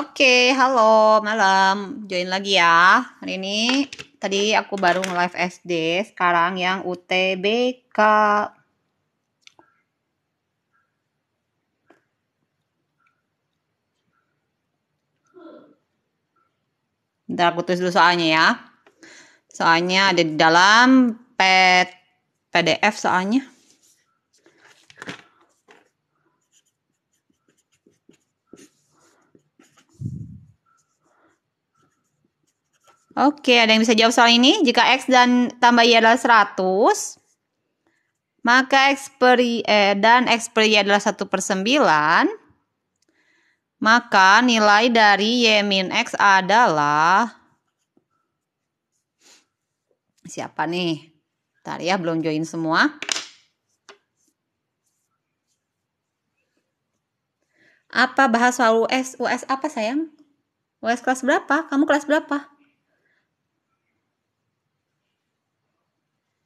Oke, halo malam. Join lagi ya. Hari ini tadi aku baru live SD, sekarang yang UTBK. Ntar aku tulis dulu soalnya ya. Soalnya ada di dalam PDF soalnya. Oke, ada yang bisa jawab soal ini? Jika X dan tambah Y adalah 100, maka X per Y eh, dan X per Y adalah 1 per 9, maka nilai dari Y min X adalah, siapa nih? Bentar ya, belum join semua. Apa bahas soal US? US apa sayang? US kelas berapa? Kamu kelas berapa?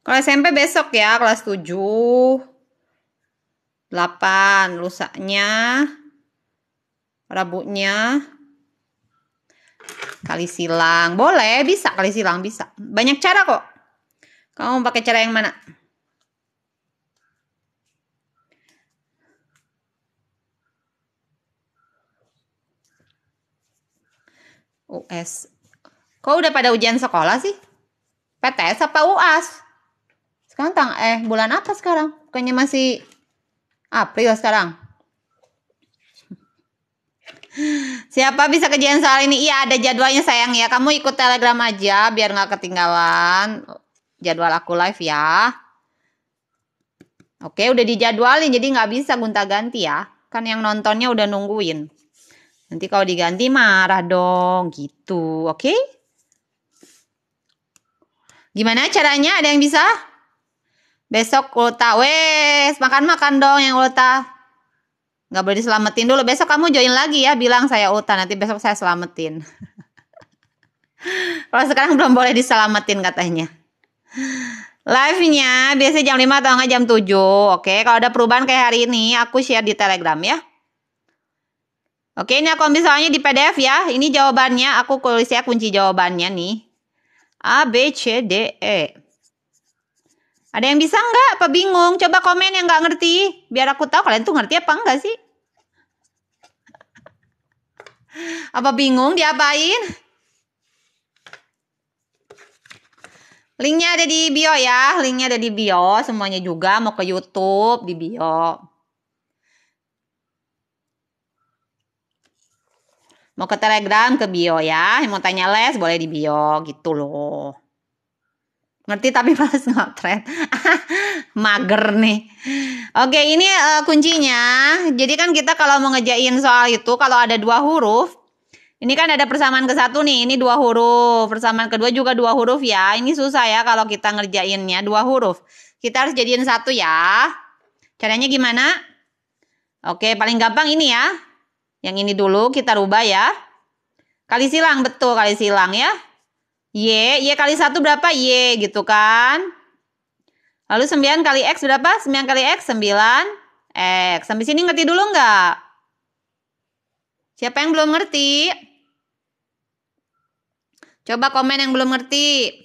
Kalau SMP besok ya kelas 7. 8 lusanya Rabunya kali silang. Boleh, bisa kali silang, bisa. Banyak cara kok. Kamu mau pakai cara yang mana? US. Kok udah pada ujian sekolah sih? PTS apa UAS? Sekarang tang eh bulan apa sekarang? Kayaknya masih April sekarang. Siapa bisa kerjaan soal ini? Iya ada jadwalnya sayang ya. Kamu ikut telegram aja biar nggak ketinggalan jadwal aku live ya. Oke udah dijadwalin jadi nggak bisa gonta ganti ya. Kan yang nontonnya udah nungguin. Nanti kalau diganti marah dong gitu oke. Gimana caranya ada yang bisa? Besok ulta, wes makan-makan dong yang ulta. Gak boleh diselamatin dulu. Besok kamu join lagi ya, bilang saya ulta. Nanti besok saya selamatin. Kalau sekarang belum boleh diselamatin katanya. Live-nya biasanya jam 5 atau enggak jam 7. Oke, kalau ada perubahan kayak hari ini, aku share di Telegram ya. Oke, ini aku ambil soalnya di PDF ya. Ini jawabannya, aku tulis ya kunci jawabannya nih. A, B, C, D, E. Ada yang bisa nggak? Apa bingung? Coba komen yang nggak ngerti. Biar aku tahu kalian tuh ngerti apa enggak sih. Apa bingung diapain? Linknya ada di bio ya. Linknya ada di bio. Semuanya juga mau ke YouTube di bio. Mau ke Telegram ke bio ya. Yang mau tanya les boleh di bio gitu loh ngerti tapi males ngotret mager nih oke ini uh, kuncinya jadi kan kita kalau mau ngejain soal itu kalau ada dua huruf ini kan ada persamaan ke satu nih ini dua huruf persamaan kedua juga dua huruf ya ini susah ya kalau kita ngerjainnya dua huruf kita harus jadiin satu ya caranya gimana oke paling gampang ini ya yang ini dulu kita rubah ya kali silang betul kali silang ya Y, Y kali 1 berapa? Y gitu kan. Lalu 9 kali X berapa? 9 kali X, 9. X. Sampai sini ngerti dulu nggak? Siapa yang belum ngerti? Coba komen yang belum ngerti.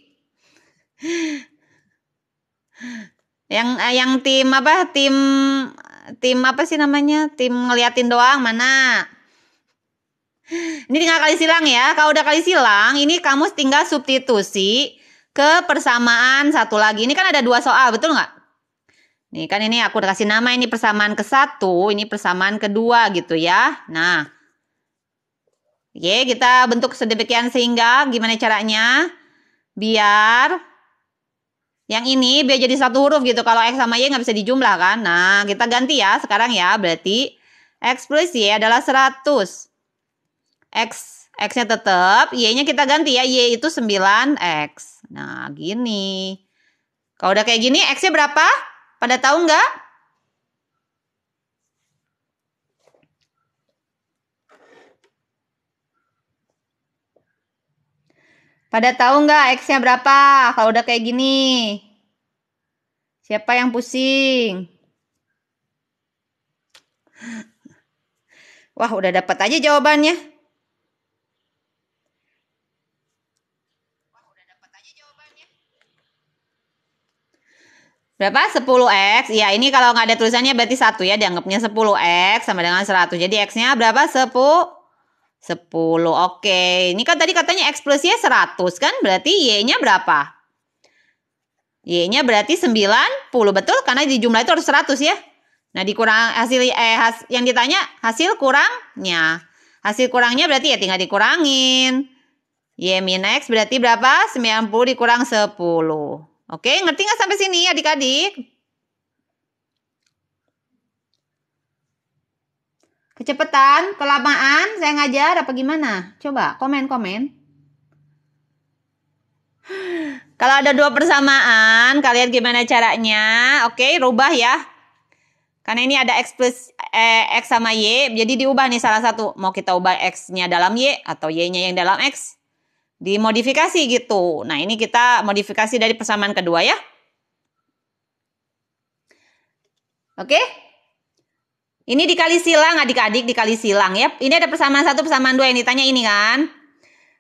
Yang eh, yang tim apa? Tim tim apa sih namanya? Tim ngeliatin doang mana? Ini tinggal kali silang ya. Kalau udah kali silang, ini kamu tinggal substitusi ke persamaan satu lagi. Ini kan ada dua soal, betul nggak? Nih kan ini aku udah kasih nama ini persamaan ke satu, ini persamaan kedua gitu ya. Nah, oke kita bentuk sedemikian sehingga gimana caranya biar yang ini biar jadi satu huruf gitu. Kalau X sama Y nggak bisa dijumlah kan. Nah, kita ganti ya sekarang ya. Berarti X plus Y adalah 100. X X-nya tetap, Y-nya kita ganti ya. Y itu 9X. Nah, gini. Kalau udah kayak gini, X-nya berapa? Pada tahu nggak? Pada tahu nggak X-nya berapa? Kalau udah kayak gini. Siapa yang pusing? Wah, udah dapat aja jawabannya. Berapa? 10X. Ya, ini kalau nggak ada tulisannya berarti satu ya. Dianggapnya 10X sama dengan 100. Jadi X-nya berapa? 10. 10. Oke. Ini kan tadi katanya X plus Y 100 kan? Berarti Y-nya berapa? Y-nya berarti 90. Betul? Karena di jumlah itu harus 100 ya. Nah, dikurang hasil eh has, yang ditanya hasil kurangnya. Hasil kurangnya berarti ya tinggal dikurangin. Y min X berarti berapa? 90 dikurang 10. Oke, ngerti nggak sampai sini adik-adik? Kecepatan, kelamaan, saya ngajar apa gimana? Coba komen-komen. Kalau ada dua persamaan, kalian gimana caranya? Oke, rubah ya. Karena ini ada X plus eh, X sama Y, jadi diubah nih salah satu. Mau kita ubah X-nya dalam Y atau Y-nya yang dalam X? dimodifikasi gitu. Nah, ini kita modifikasi dari persamaan kedua ya. Oke? Ini dikali silang adik-adik dikali silang ya. Ini ada persamaan satu persamaan dua yang ditanya ini kan.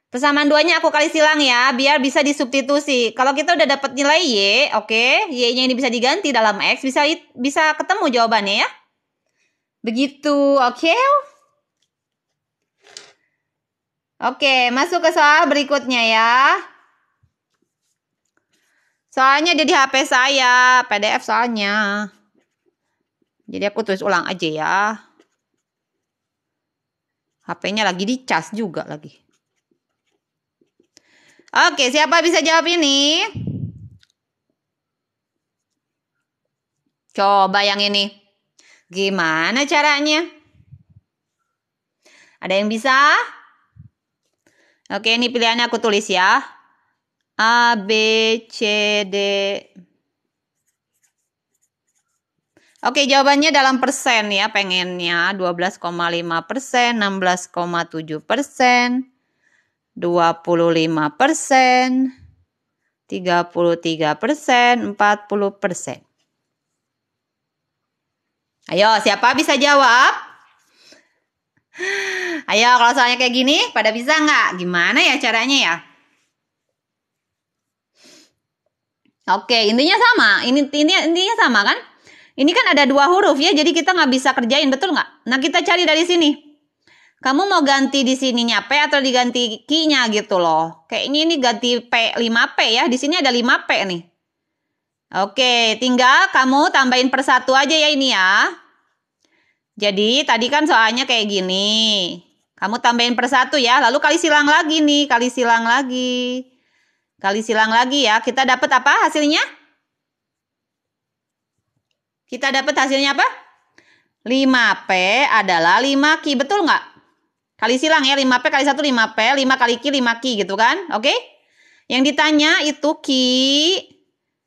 Persamaan duanya aku kali silang ya, biar bisa disubstitusi. Kalau kita udah dapat nilai y, oke, y-nya ini bisa diganti dalam x, bisa bisa ketemu jawabannya ya. Begitu, oke? Okay? Oke, masuk ke soal berikutnya ya. Soalnya jadi HP saya, PDF soalnya. Jadi aku tulis ulang aja ya. HP-nya lagi dicas juga lagi. Oke, siapa bisa jawab ini? Coba yang ini. Gimana caranya? Ada yang bisa? Oke, ini pilihannya aku tulis ya. A, B, C, D. Oke, jawabannya dalam persen ya pengennya. 12,5 persen, 16,7 persen, 25 persen, 33 persen, 40 persen. Ayo, siapa bisa jawab? Ayo kalau soalnya kayak gini pada bisa nggak? Gimana ya caranya ya? Oke, intinya sama. Ini intinya, intinya sama kan? Ini kan ada dua huruf ya, jadi kita nggak bisa kerjain, betul nggak? Nah, kita cari dari sini. Kamu mau ganti di sininya P atau diganti kinya gitu loh. Kayaknya ini ganti P 5P ya. Di sini ada 5P nih. Oke, tinggal kamu tambahin persatu aja ya ini ya. Jadi tadi kan soalnya kayak gini. Kamu tambahin per satu ya. Lalu kali silang lagi nih, kali silang lagi. Kali silang lagi ya. Kita dapat apa hasilnya? Kita dapat hasilnya apa? 5P adalah 5 Ki, betul nggak? Kali silang ya, 5P kali 1 5P, 5 kali Ki 5 Ki gitu kan, oke? Yang ditanya itu Ki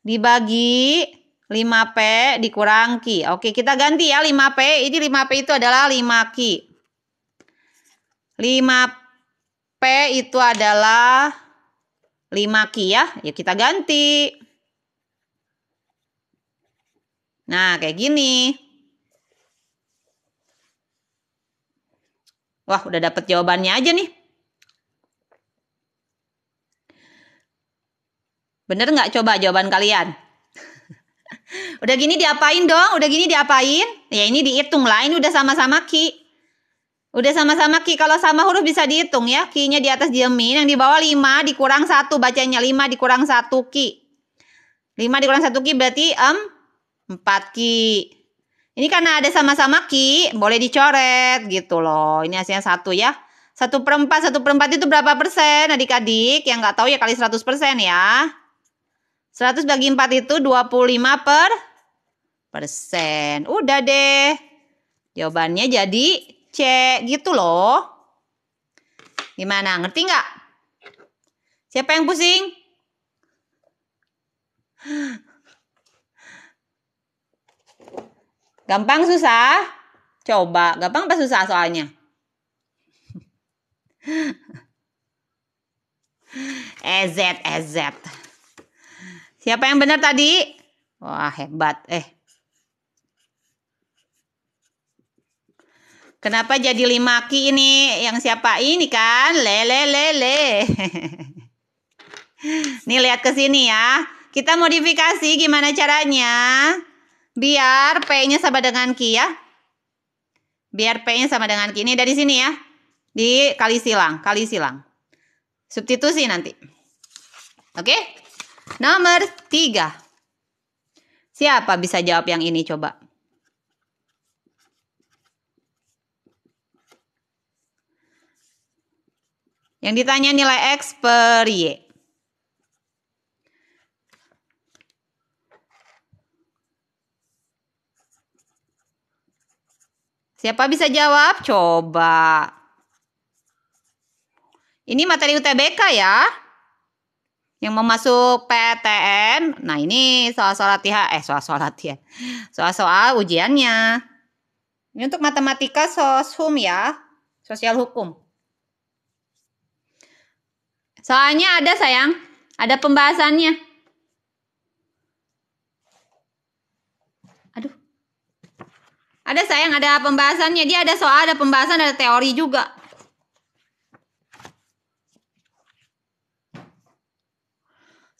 dibagi 5P dikurang Ki. Oke, kita ganti ya 5P, ini 5P itu adalah 5 Ki. 5P itu adalah 5 Ki ya. Ya kita ganti. Nah, kayak gini. Wah, udah dapet jawabannya aja nih. Bener nggak coba jawaban kalian? udah gini diapain dong? Udah gini diapain? Ya ini dihitung lain udah sama-sama Ki. Udah sama-sama Ki, kalau sama huruf bisa dihitung ya. Ki-nya di atas diemin, yang di bawah 5 dikurang 1 bacanya. 5 dikurang 1 Ki. 5 dikurang 1 Ki berarti em, 4 Ki. Ini karena ada sama-sama Ki, boleh dicoret gitu loh. Ini hasilnya 1 ya. 1 per 4, 1 per 4 itu berapa persen adik-adik? Yang nggak tahu ya kali 100 persen ya. 100 bagi 4 itu 25 per persen. Udah deh. Jawabannya jadi cek gitu loh. Gimana? Ngerti nggak? Siapa yang pusing? Gampang susah? Coba, gampang apa susah soalnya? EZ, EZ. Siapa yang benar tadi? Wah, hebat. Eh, Kenapa jadi lima ki ini? Yang siapa ini kan? Lele lele. Nih lihat ke sini ya. Kita modifikasi gimana caranya? Biar P-nya sama dengan Q ya. Biar P-nya sama dengan Q. Ini dari sini ya. Di kali silang, kali silang. Substitusi nanti. Oke? Nomor tiga. Siapa bisa jawab yang ini coba? Yang ditanya nilai X per Y. Siapa bisa jawab? Coba. Ini materi UTBK ya. Yang mau masuk PTN. Nah ini soal-soal latihan. Eh soal-soal latihan. Soal-soal ujiannya. Ini untuk matematika sosum ya. Sosial hukum. Soalnya ada sayang, ada pembahasannya. Aduh. Ada sayang, ada pembahasannya. Dia ada soal, ada pembahasan, ada teori juga.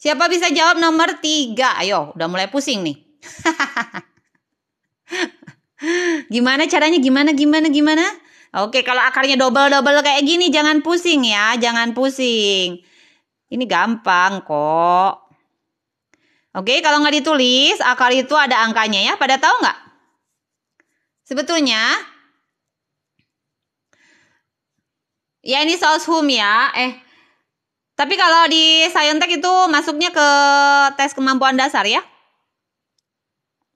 Siapa bisa jawab nomor tiga? Ayo, udah mulai pusing nih. gimana caranya? Gimana, gimana, gimana? Oke, kalau akarnya double-double kayak gini jangan pusing ya, jangan pusing. Ini gampang kok. Oke, kalau nggak ditulis, akar itu ada angkanya ya. Pada tahu nggak? Sebetulnya, ya ini saus hum ya. Eh, tapi kalau di Scientech itu masuknya ke tes kemampuan dasar ya.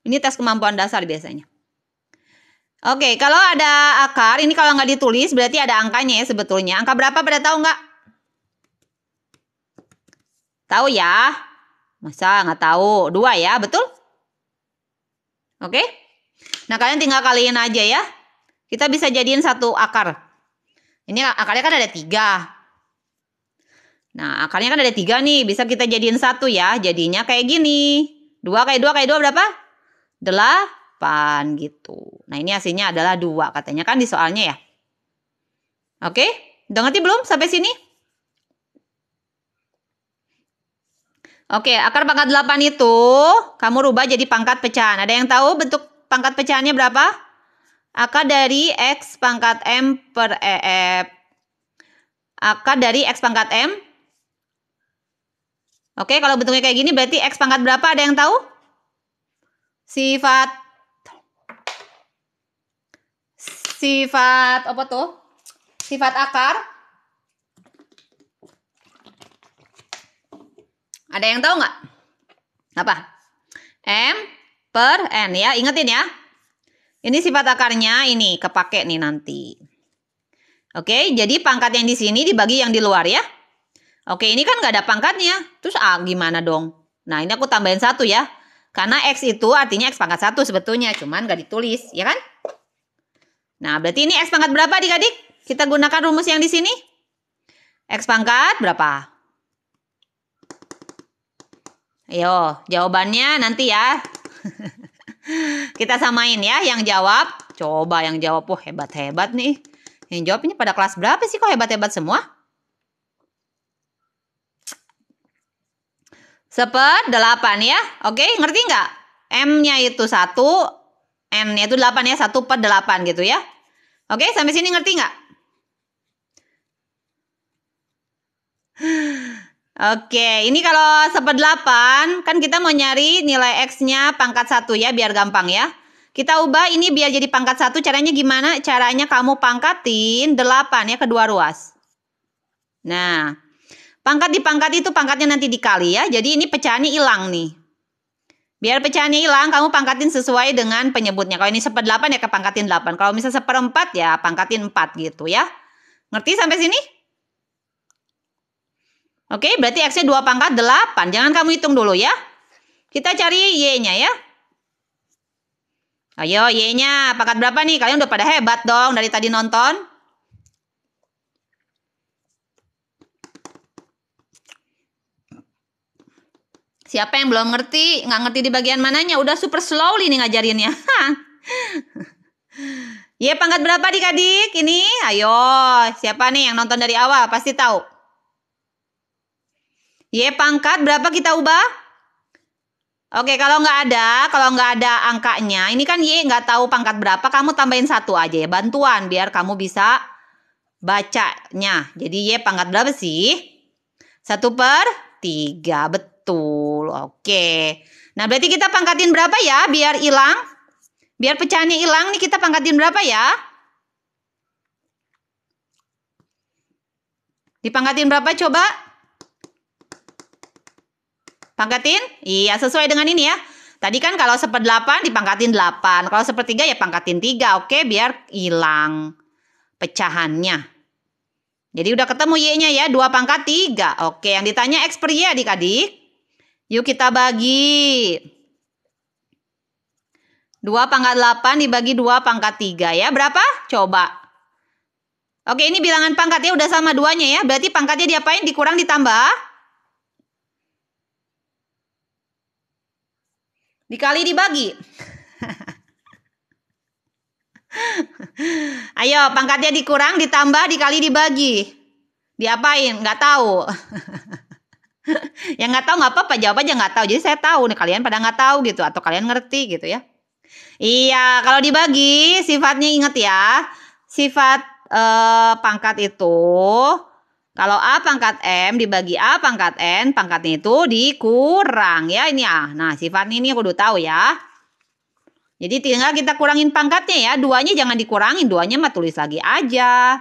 Ini tes kemampuan dasar biasanya. Oke, kalau ada akar, ini kalau nggak ditulis berarti ada angkanya ya sebetulnya. Angka berapa pada tahu nggak? Tahu ya? Masa nggak tahu? Dua ya, betul? Oke? Nah, kalian tinggal kalikan aja ya. Kita bisa jadiin satu akar. Ini akarnya kan ada tiga. Nah, akarnya kan ada tiga nih. Bisa kita jadiin satu ya. Jadinya kayak gini. Dua kayak dua kayak dua berapa? Delapan. 8 gitu. Nah ini hasilnya adalah 2 katanya kan di soalnya ya. Oke, udah ngerti belum sampai sini? Oke, akar pangkat 8 itu kamu rubah jadi pangkat pecahan. Ada yang tahu bentuk pangkat pecahannya berapa? Akar dari X pangkat M per e. e. Akar dari X pangkat M. Oke, kalau bentuknya kayak gini berarti X pangkat berapa? Ada yang tahu? Sifat sifat apa tuh? Sifat akar. Ada yang tahu nggak? Apa? M per N ya, ingetin ya. Ini sifat akarnya ini kepake nih nanti. Oke, jadi pangkat yang di sini dibagi yang di luar ya. Oke, ini kan nggak ada pangkatnya. Terus A ah, gimana dong? Nah, ini aku tambahin satu ya. Karena X itu artinya X pangkat satu sebetulnya. Cuman nggak ditulis, ya kan? Nah, berarti ini X pangkat berapa adik-adik? Kita gunakan rumus yang di sini. X pangkat berapa? Ayo, jawabannya nanti ya. Kita samain ya yang jawab. Coba yang jawab, wah hebat-hebat nih. Yang jawab ini pada kelas berapa sih kok hebat-hebat semua? Seper 8 ya. Oke, ngerti nggak? M-nya itu 1, N-nya itu 8 ya. 1 per 8 gitu ya. Oke, sampai sini ngerti nggak? Oke, ini kalau seperdelapan kan kita mau nyari nilai X-nya pangkat 1 ya biar gampang ya. Kita ubah ini biar jadi pangkat 1 caranya gimana? Caranya kamu pangkatin 8 ya kedua ruas. Nah, pangkat di pangkat itu pangkatnya nanti dikali ya. Jadi ini pecahannya hilang nih. Biar pecahannya hilang, kamu pangkatin sesuai dengan penyebutnya. Kalau ini seperdelapan ya kepangkatin delapan. Kalau misalnya seperempat ya pangkatin empat gitu ya. Ngerti sampai sini? Oke, berarti X-nya 2 pangkat 8. Jangan kamu hitung dulu ya. Kita cari Y-nya ya. Ayo Y-nya, pangkat berapa nih? Kalian udah pada hebat dong dari tadi nonton. Siapa yang belum ngerti, nggak ngerti di bagian mananya, udah super slowly nih ngajarinnya. Iya, pangkat berapa di adik ini? Ayo, siapa nih yang nonton dari awal pasti tahu. Iya, pangkat berapa kita ubah? Oke, kalau nggak ada, kalau nggak ada angkanya, ini kan Y nggak tahu pangkat berapa, kamu tambahin satu aja ya, bantuan biar kamu bisa bacanya. Jadi Y pangkat berapa sih? Satu per tiga, betul. Betul. Oke. Nah, berarti kita pangkatin berapa ya biar hilang? Biar pecahannya hilang nih kita pangkatin berapa ya? Dipangkatin berapa coba? Pangkatin? Iya, sesuai dengan ini ya. Tadi kan kalau seperdelapan dipangkatin delapan. Kalau sepertiga ya pangkatin tiga. Oke, biar hilang pecahannya. Jadi udah ketemu Y-nya ya, 2 pangkat 3. Oke, yang ditanya X per Y adik-adik. Yuk kita bagi. 2 pangkat 8 dibagi 2 pangkat 3 ya. Berapa? Coba. Oke ini bilangan pangkatnya udah sama duanya ya. Berarti pangkatnya diapain? Dikurang ditambah? Dikali dibagi. Ayo pangkatnya dikurang ditambah dikali dibagi. Diapain? Gak tahu. yang nggak tahu nggak apa-apa jawab aja nggak tahu jadi saya tahu nih kalian pada nggak tahu gitu atau kalian ngerti gitu ya iya kalau dibagi sifatnya inget ya sifat eh, pangkat itu kalau A pangkat M dibagi A pangkat N, pangkatnya itu dikurang ya ini ya. Nah sifat ini aku udah tahu ya. Jadi tinggal kita kurangin pangkatnya ya. Duanya jangan dikurangin, duanya mah tulis lagi aja.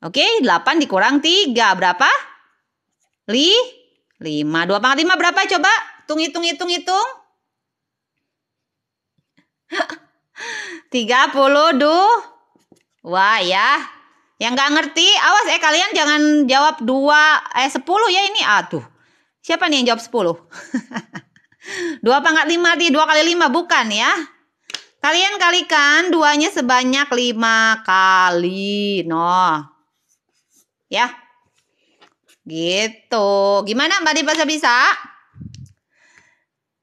Oke, 8 dikurang 3 berapa? li 5. 2 pangkat 5 berapa coba? Tung hitung hitung hitung. 30 duh. Wah ya. Yang gak ngerti, awas eh kalian jangan jawab 2 eh 10 ya ini. Aduh. Siapa nih yang jawab 10? 2 pangkat 5 di 2 kali 5 bukan ya. Kalian kalikan duanya sebanyak 5 kali. No. Ya. Gitu. Gimana Mbak Dipa bisa?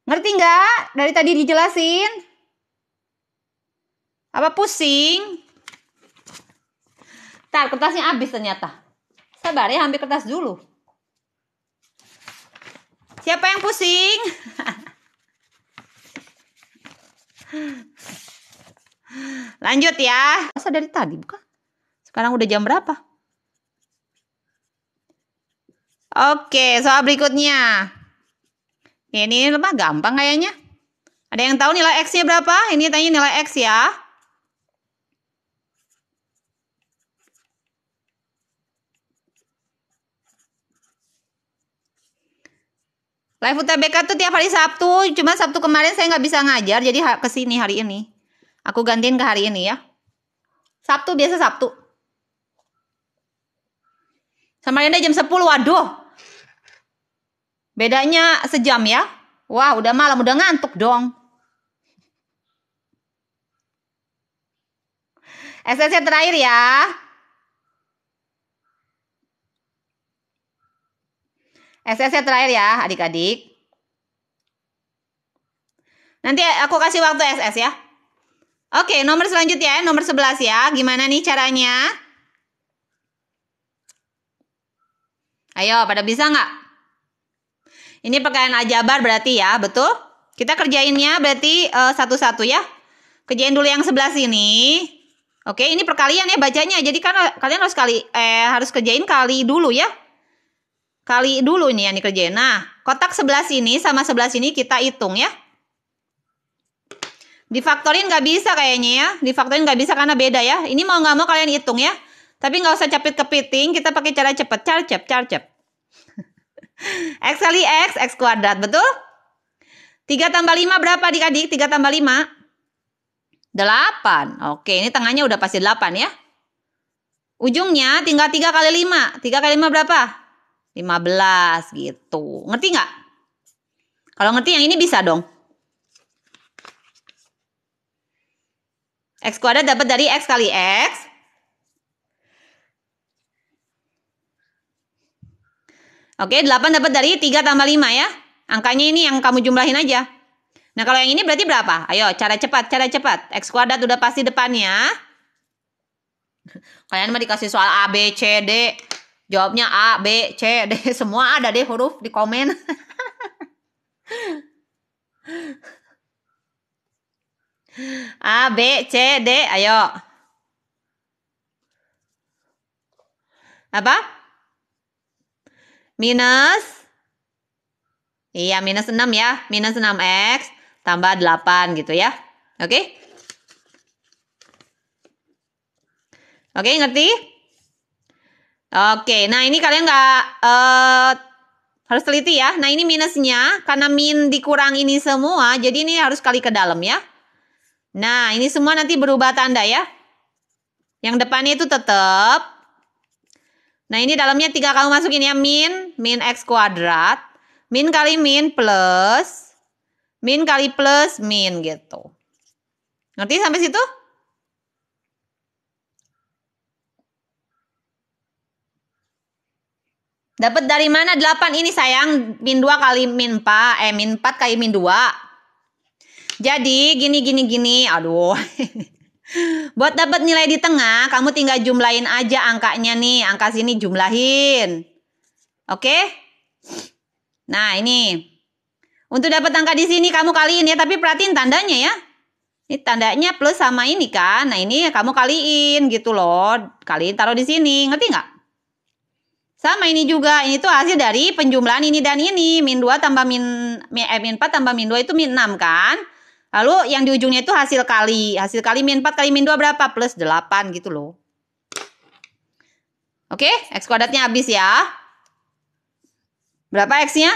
Ngerti nggak? Dari tadi dijelasin? Apa pusing? Ntar kertasnya habis ternyata. Sabar ya, ambil kertas dulu. Siapa yang pusing? Lanjut ya. Masa dari tadi buka? Sekarang udah jam berapa? Oke, soal berikutnya. Ini lemah gampang kayaknya. Ada yang tahu nilai X-nya berapa? Ini tanya nilai X ya. Live UTBK tuh tiap hari Sabtu, cuma Sabtu kemarin saya nggak bisa ngajar, jadi ke sini hari ini. Aku gantiin ke hari ini ya. Sabtu biasa Sabtu. Sama Samarinda jam 10, waduh. Bedanya sejam ya. Wah, udah malam, udah ngantuk dong. SSC terakhir ya. SSC terakhir ya, adik-adik. Nanti aku kasih waktu SS ya. Oke, nomor selanjutnya, nomor 11 ya. Gimana nih caranya? Ayo, pada bisa nggak? Ini pakaian aljabar berarti ya, betul? Kita kerjainnya berarti eh, satu-satu uh, ya. Kerjain dulu yang sebelah sini. Oke, ini perkalian ya bacanya. Jadi kan eh, kalian harus kali eh harus kerjain kali dulu ya. Kali dulu ini yang dikerjain. Nah, kotak sebelah sini sama sebelah sini kita hitung ya. Difaktorin nggak bisa kayaknya ya. Difaktorin nggak bisa karena beda ya. Ini mau nggak mau kalian hitung ya. Tapi nggak usah capit kepiting. Kita pakai cara cepet. Carcep, carcep. X kali X, X kuadrat, betul? 3 tambah 5 berapa adik-adik? 3 tambah 5? 8. Oke, ini tengahnya udah pasti 8 ya. Ujungnya tinggal 3 kali 5. 3 kali 5 berapa? 15 gitu. Ngerti nggak? Kalau ngerti yang ini bisa dong. X kuadrat dapat dari X kali X. Oke, 8 dapat dari 3 tambah 5 ya. Angkanya ini yang kamu jumlahin aja. Nah, kalau yang ini berarti berapa? Ayo, cara cepat, cara cepat. X kuadrat udah pasti depannya. Kalian mah dikasih soal A, B, C, D. Jawabnya A, B, C, D. Semua ada deh huruf di komen. A, B, C, D. Ayo. Apa? minus Iya, minus 6 ya. Minus 6X tambah 8 gitu ya. Oke? Oke, ngerti? Oke, nah ini kalian nggak uh, harus teliti ya. Nah ini minusnya, karena min dikurang ini semua, jadi ini harus kali ke dalam ya. Nah, ini semua nanti berubah tanda ya. Yang depannya itu tetap. Nah, ini dalamnya tiga kamu masukin ya. Min min x kuadrat, min kali min plus, min kali plus min gitu. Ngerti sampai situ? Dapat dari mana 8 ini sayang? Min 2 kali min 4, eh min 4 kali min 2. Jadi gini gini gini, aduh. Buat dapat nilai di tengah, kamu tinggal jumlahin aja angkanya nih, angka sini jumlahin. Oke? Okay? Nah, ini. Untuk dapat angka di sini kamu kaliin ya, tapi perhatiin tandanya ya. Ini tandanya plus sama ini kan. Nah, ini kamu kaliin gitu loh. Kaliin taruh di sini, ngerti nggak? Sama ini juga, ini tuh hasil dari penjumlahan ini dan ini. Min 2 tambah min, eh, min 4 tambah min 2 itu min 6 kan. Lalu yang di ujungnya itu hasil kali. Hasil kali min 4 kali min 2 berapa? Plus 8 gitu loh. Oke, okay? X kuadratnya habis ya. Berapa X-nya?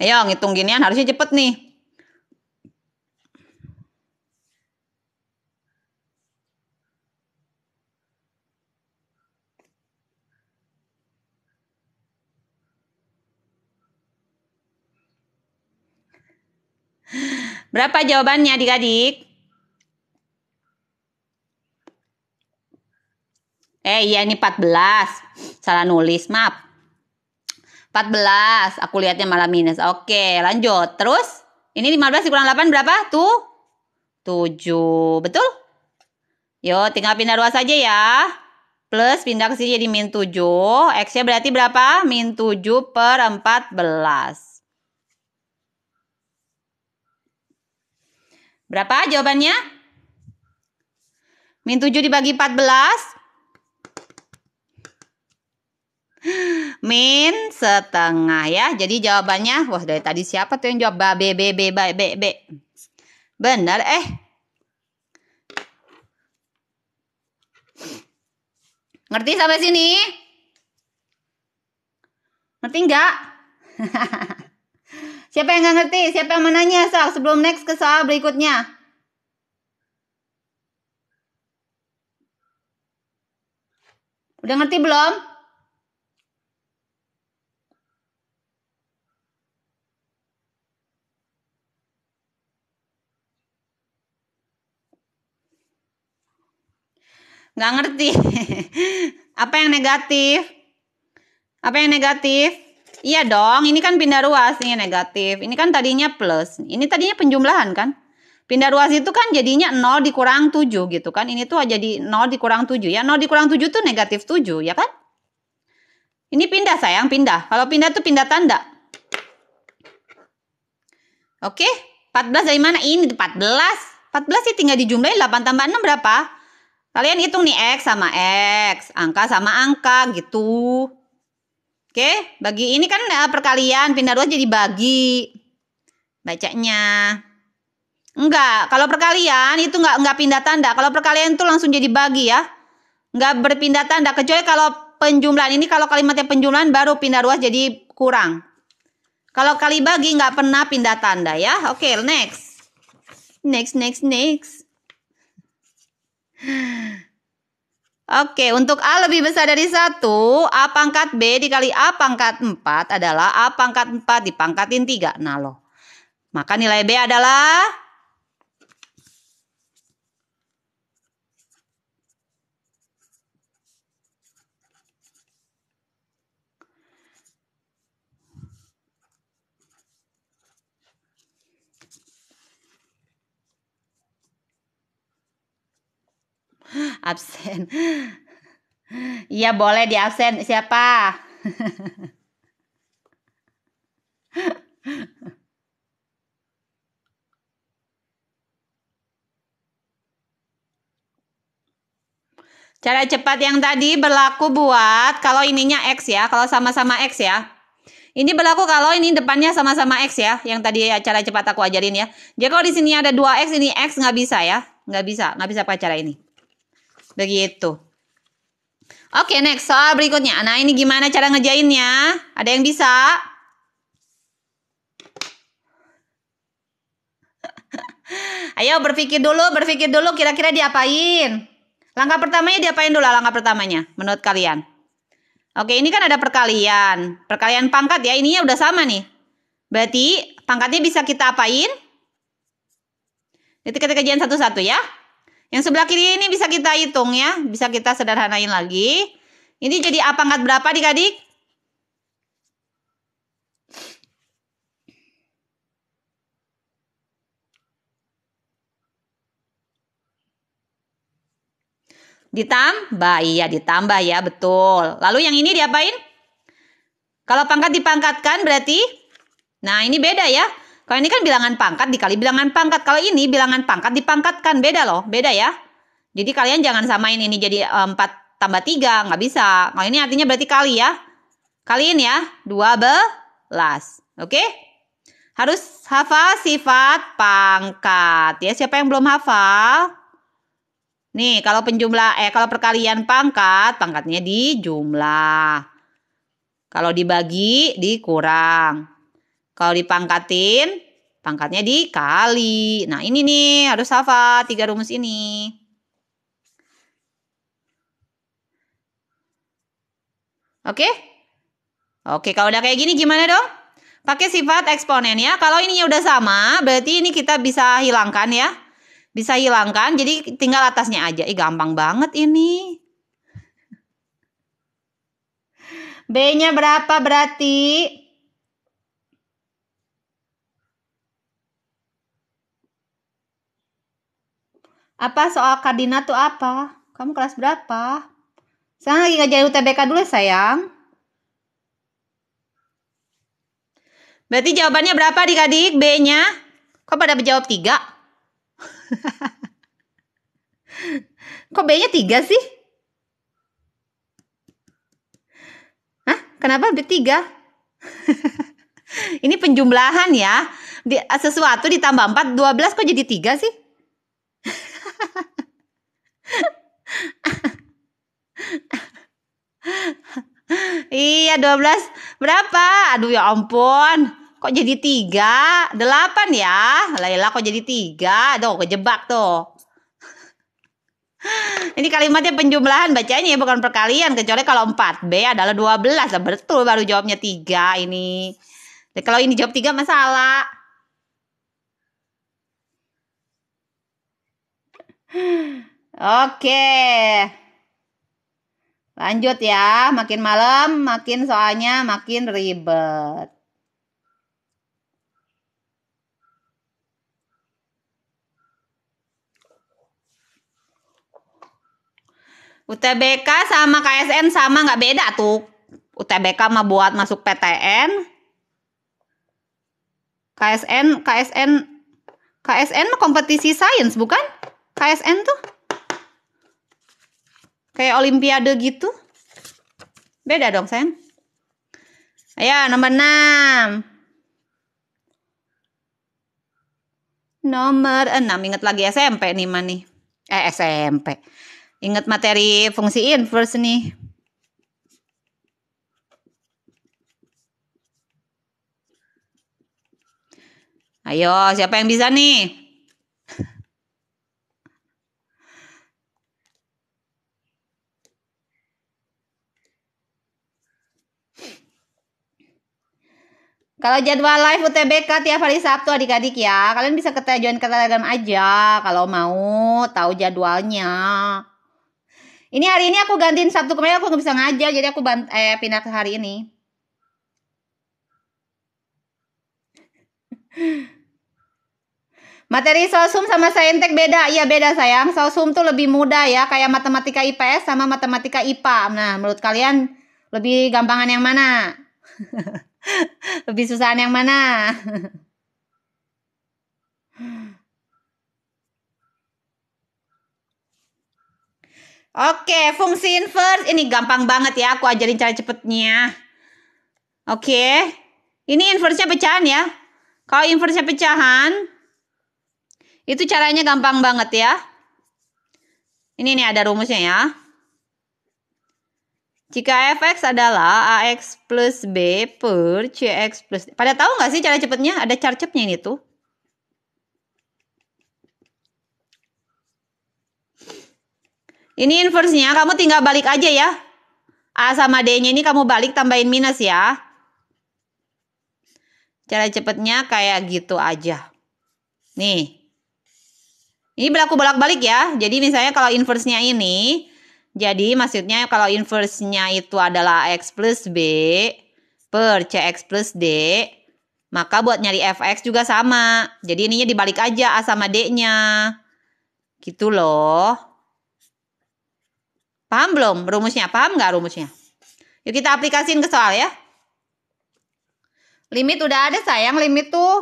Ayo ngitung ginian harusnya cepet nih. Berapa jawabannya adik-adik? Eh iya ini 14. Salah nulis, maaf. 14. Aku lihatnya malah minus. Oke, lanjut. Terus, ini 15 dikurang 8 berapa? Tuh. 7. Betul? Yo, tinggal pindah ruas aja ya. Plus pindah ke sini jadi min 7. X-nya berarti berapa? Min 7 per 14. Berapa jawabannya? Min 7 dibagi 14 min setengah ya. Jadi jawabannya, wah dari tadi siapa tuh yang jawab ba b b b b b b. Benar eh. Ngerti sampai sini? Ngerti enggak? Siapa yang nggak ngerti? Siapa yang menanya soal sebelum next ke soal berikutnya? Udah ngerti belum? nggak ngerti apa yang negatif apa yang negatif iya dong ini kan pindah ruas ini negatif ini kan tadinya plus ini tadinya penjumlahan kan pindah ruas itu kan jadinya 0 dikurang 7 gitu kan ini tuh jadi 0 dikurang 7 ya 0 dikurang 7 tuh negatif 7 ya kan ini pindah sayang pindah kalau pindah tuh pindah tanda oke 14 dari mana ini 14 14 sih tinggal dijumlahin 8 tambah 6 berapa Kalian hitung nih X sama X, angka sama angka gitu. Oke, bagi ini kan eh, perkalian, pindah ruas jadi bagi. Bacanya. Enggak, kalau perkalian itu enggak enggak pindah tanda. Kalau perkalian itu langsung jadi bagi ya. Enggak berpindah tanda kecuali kalau penjumlahan ini kalau kalimatnya penjumlahan baru pindah ruas jadi kurang. Kalau kali bagi enggak pernah pindah tanda ya. Oke, next. Next, next, next. Oke, untuk A lebih besar dari 1, A pangkat B dikali A pangkat 4 adalah A pangkat 4 dipangkatin 3. Nah loh, maka nilai B adalah absen. Iya boleh di absen. Siapa? Cara cepat yang tadi berlaku buat kalau ininya X ya, kalau sama-sama X ya. Ini berlaku kalau ini depannya sama-sama X ya, yang tadi ya cara cepat aku ajarin ya. Jadi kalau di sini ada 2X, ini X nggak bisa ya, nggak bisa, nggak bisa pakai cara ini. Begitu. Oke, next soal berikutnya. Nah, ini gimana cara ngejainnya? Ada yang bisa? Ayo berpikir dulu, berpikir dulu kira-kira diapain? Langkah pertamanya diapain dulu langkah pertamanya menurut kalian? Oke, ini kan ada perkalian. Perkalian pangkat ya, ininya udah sama nih. Berarti pangkatnya bisa kita apain? Jadi kita kejadian satu-satu ya. Yang sebelah kiri ini bisa kita hitung ya, bisa kita sederhanain lagi. Ini jadi A pangkat berapa adik-adik? Ditambah, iya ditambah ya, betul. Lalu yang ini diapain? Kalau pangkat dipangkatkan berarti, nah ini beda ya. Kalau ini kan bilangan pangkat dikali bilangan pangkat. Kalau ini bilangan pangkat dipangkatkan. Beda loh, beda ya. Jadi kalian jangan samain ini jadi 4 eh, tambah 3. Nggak bisa. Kalau ini artinya berarti kali ya. Kaliin ya. 12. Oke? Harus hafal sifat pangkat. Ya, siapa yang belum hafal? Nih, kalau penjumlah eh kalau perkalian pangkat, pangkatnya di jumlah. Kalau dibagi dikurang. Kalau dipangkatin, pangkatnya dikali. Nah ini nih harus hafal tiga rumus ini. Oke? Oke kalau udah kayak gini gimana dong? Pakai sifat eksponen ya. Kalau ininya udah sama berarti ini kita bisa hilangkan ya. Bisa hilangkan jadi tinggal atasnya aja. Ih gampang banget ini. B-nya berapa berarti? Apa soal kardinat tuh apa? Kamu kelas berapa? Saya lagi ngajarin UTBK dulu ya, sayang. Berarti jawabannya berapa adik-adik? B-nya? Kok pada menjawab tiga Kok B-nya tiga sih? Hah? Kenapa b tiga Ini penjumlahan ya. sesuatu ditambah empat dua belas kok jadi tiga sih? iya 12 berapa aduh ya ampun kok jadi tiga delapan ya Laila ya kok jadi tiga kok kejebak tuh ini kalimatnya penjumlahan bacanya ya bukan perkalian kecuali kalau 4B adalah 12 lah betul baru jawabnya 3 ini. Dan kalau ini jawab 3 masalah. Hmm. Oke. Lanjut ya, makin malam makin soalnya makin ribet. UTBK sama KSN sama nggak beda tuh. UTBK mah buat masuk PTN. KSN, KSN, KSN mah kompetisi sains bukan? KSN tuh Kayak olimpiade gitu. Beda dong, sayang. Ayo, nomor 6. Nomor 6, ingat lagi SMP nih mani nih. Eh SMP. Ingat materi fungsi inverse nih. Ayo, siapa yang bisa nih? Kalau jadwal live UTBK tiap hari Sabtu adik-adik ya, kalian bisa ke join ke Telegram aja kalau mau tahu jadwalnya. Ini hari ini aku gantiin Sabtu kemarin aku nggak bisa ngajar jadi aku bant eh, pindah ke hari ini. Materi sosum sama saintek beda, iya beda sayang. Sosum tuh lebih mudah ya, kayak matematika IPS sama matematika IPA. Nah, menurut kalian lebih gampangan yang mana? Lebih susahan yang mana? Oke, fungsi inverse ini gampang banget ya. Aku ajarin cara cepetnya. Oke. Ini inverse-nya pecahan ya. Kalau inverse-nya pecahan, itu caranya gampang banget ya. Ini nih ada rumusnya ya. Jika fx adalah ax plus b per cx plus d. Pada tahu nggak sih cara cepetnya? Ada cara cepetnya ini tuh. Ini inversnya, kamu tinggal balik aja ya. A sama D-nya ini kamu balik tambahin minus ya. Cara cepetnya kayak gitu aja. Nih. Ini berlaku bolak-balik ya. Jadi misalnya kalau inversnya ini, jadi maksudnya kalau inverse itu adalah X plus B per CX plus D, maka buat nyari FX juga sama. Jadi ininya dibalik aja A sama D-nya. Gitu loh. Paham belum rumusnya? Paham nggak rumusnya? Yuk kita aplikasiin ke soal ya. Limit udah ada sayang, limit tuh.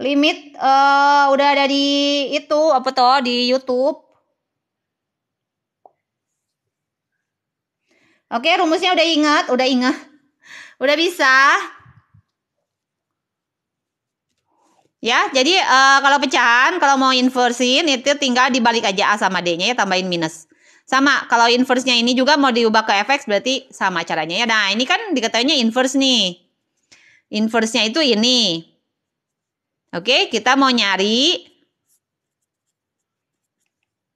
Limit uh, udah ada di itu apa toh di YouTube. Oke, rumusnya udah ingat, udah ingat. Udah bisa. Ya, jadi uh, kalau pecahan, kalau mau inversin itu tinggal dibalik aja A sama D-nya ya, tambahin minus. Sama, kalau inverse-nya ini juga mau diubah ke fx berarti sama caranya ya. Nah, ini kan diketahuinya inverse nih. Inverse-nya itu ini. Oke, kita mau nyari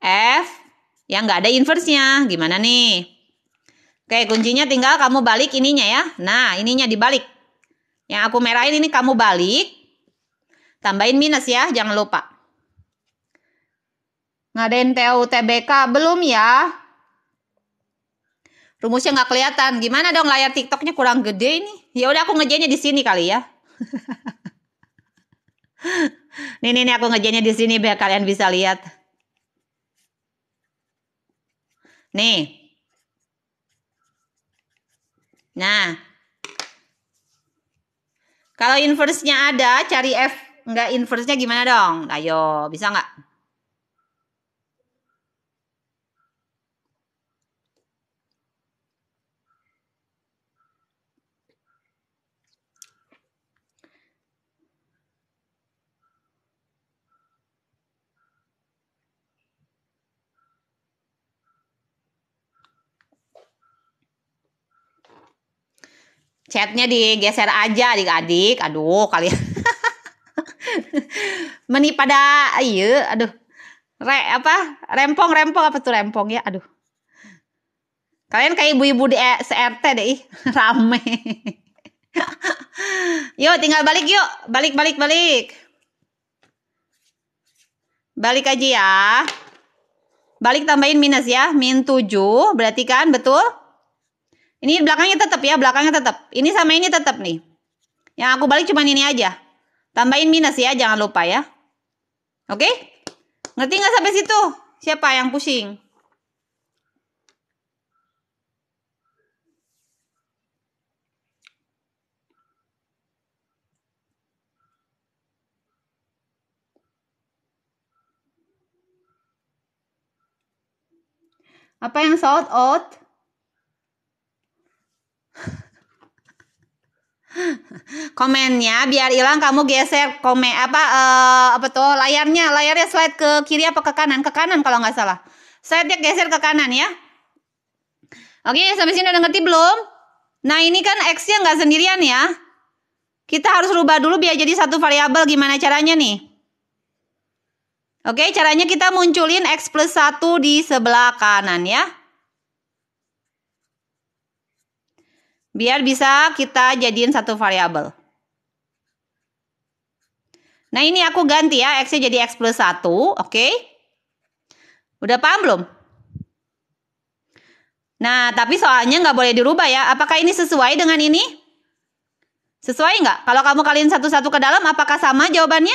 f yang nggak ada inverse-nya. Gimana nih? Oke, kuncinya tinggal kamu balik ininya ya. Nah, ininya dibalik. Yang aku merahin ini kamu balik. Tambahin minus ya, jangan lupa. Ngadain TU TBK belum ya? Rumusnya nggak kelihatan. Gimana dong layar TikToknya kurang gede ini? Ya udah aku ngejanya di sini kali ya. nih, nih, nih aku ngejanya di sini biar kalian bisa lihat. Nih, Nah, kalau inversnya ada, cari F. Enggak inversnya gimana dong? Ayo, nah, bisa nggak? chatnya digeser aja adik-adik aduh kalian meni pada iya aduh re apa rempong rempong apa tuh rempong ya aduh kalian kayak ibu-ibu di e, SRT deh ih rame yuk tinggal balik yuk balik balik balik balik aja ya balik tambahin minus ya min 7 berarti kan betul ini belakangnya tetap ya, belakangnya tetap. Ini sama ini tetap nih. Yang aku balik cuma ini aja. Tambahin minus ya, jangan lupa ya. Oke? Okay? Ngerti nggak sampai situ? Siapa yang pusing? Apa yang sold out? komennya biar hilang kamu geser komen apa uh, apa tuh layarnya layarnya slide ke kiri apa ke kanan ke kanan kalau nggak salah slide geser ke kanan ya oke sampai sini udah ngerti belum nah ini kan x-nya nggak sendirian ya kita harus rubah dulu biar jadi satu variabel gimana caranya nih oke caranya kita munculin x plus 1 di sebelah kanan ya biar bisa kita jadiin satu variabel. Nah ini aku ganti ya, x jadi X plus 1, oke. Okay? Udah paham belum? Nah, tapi soalnya nggak boleh dirubah ya. Apakah ini sesuai dengan ini? Sesuai nggak? Kalau kamu kalian satu-satu ke dalam, apakah sama jawabannya?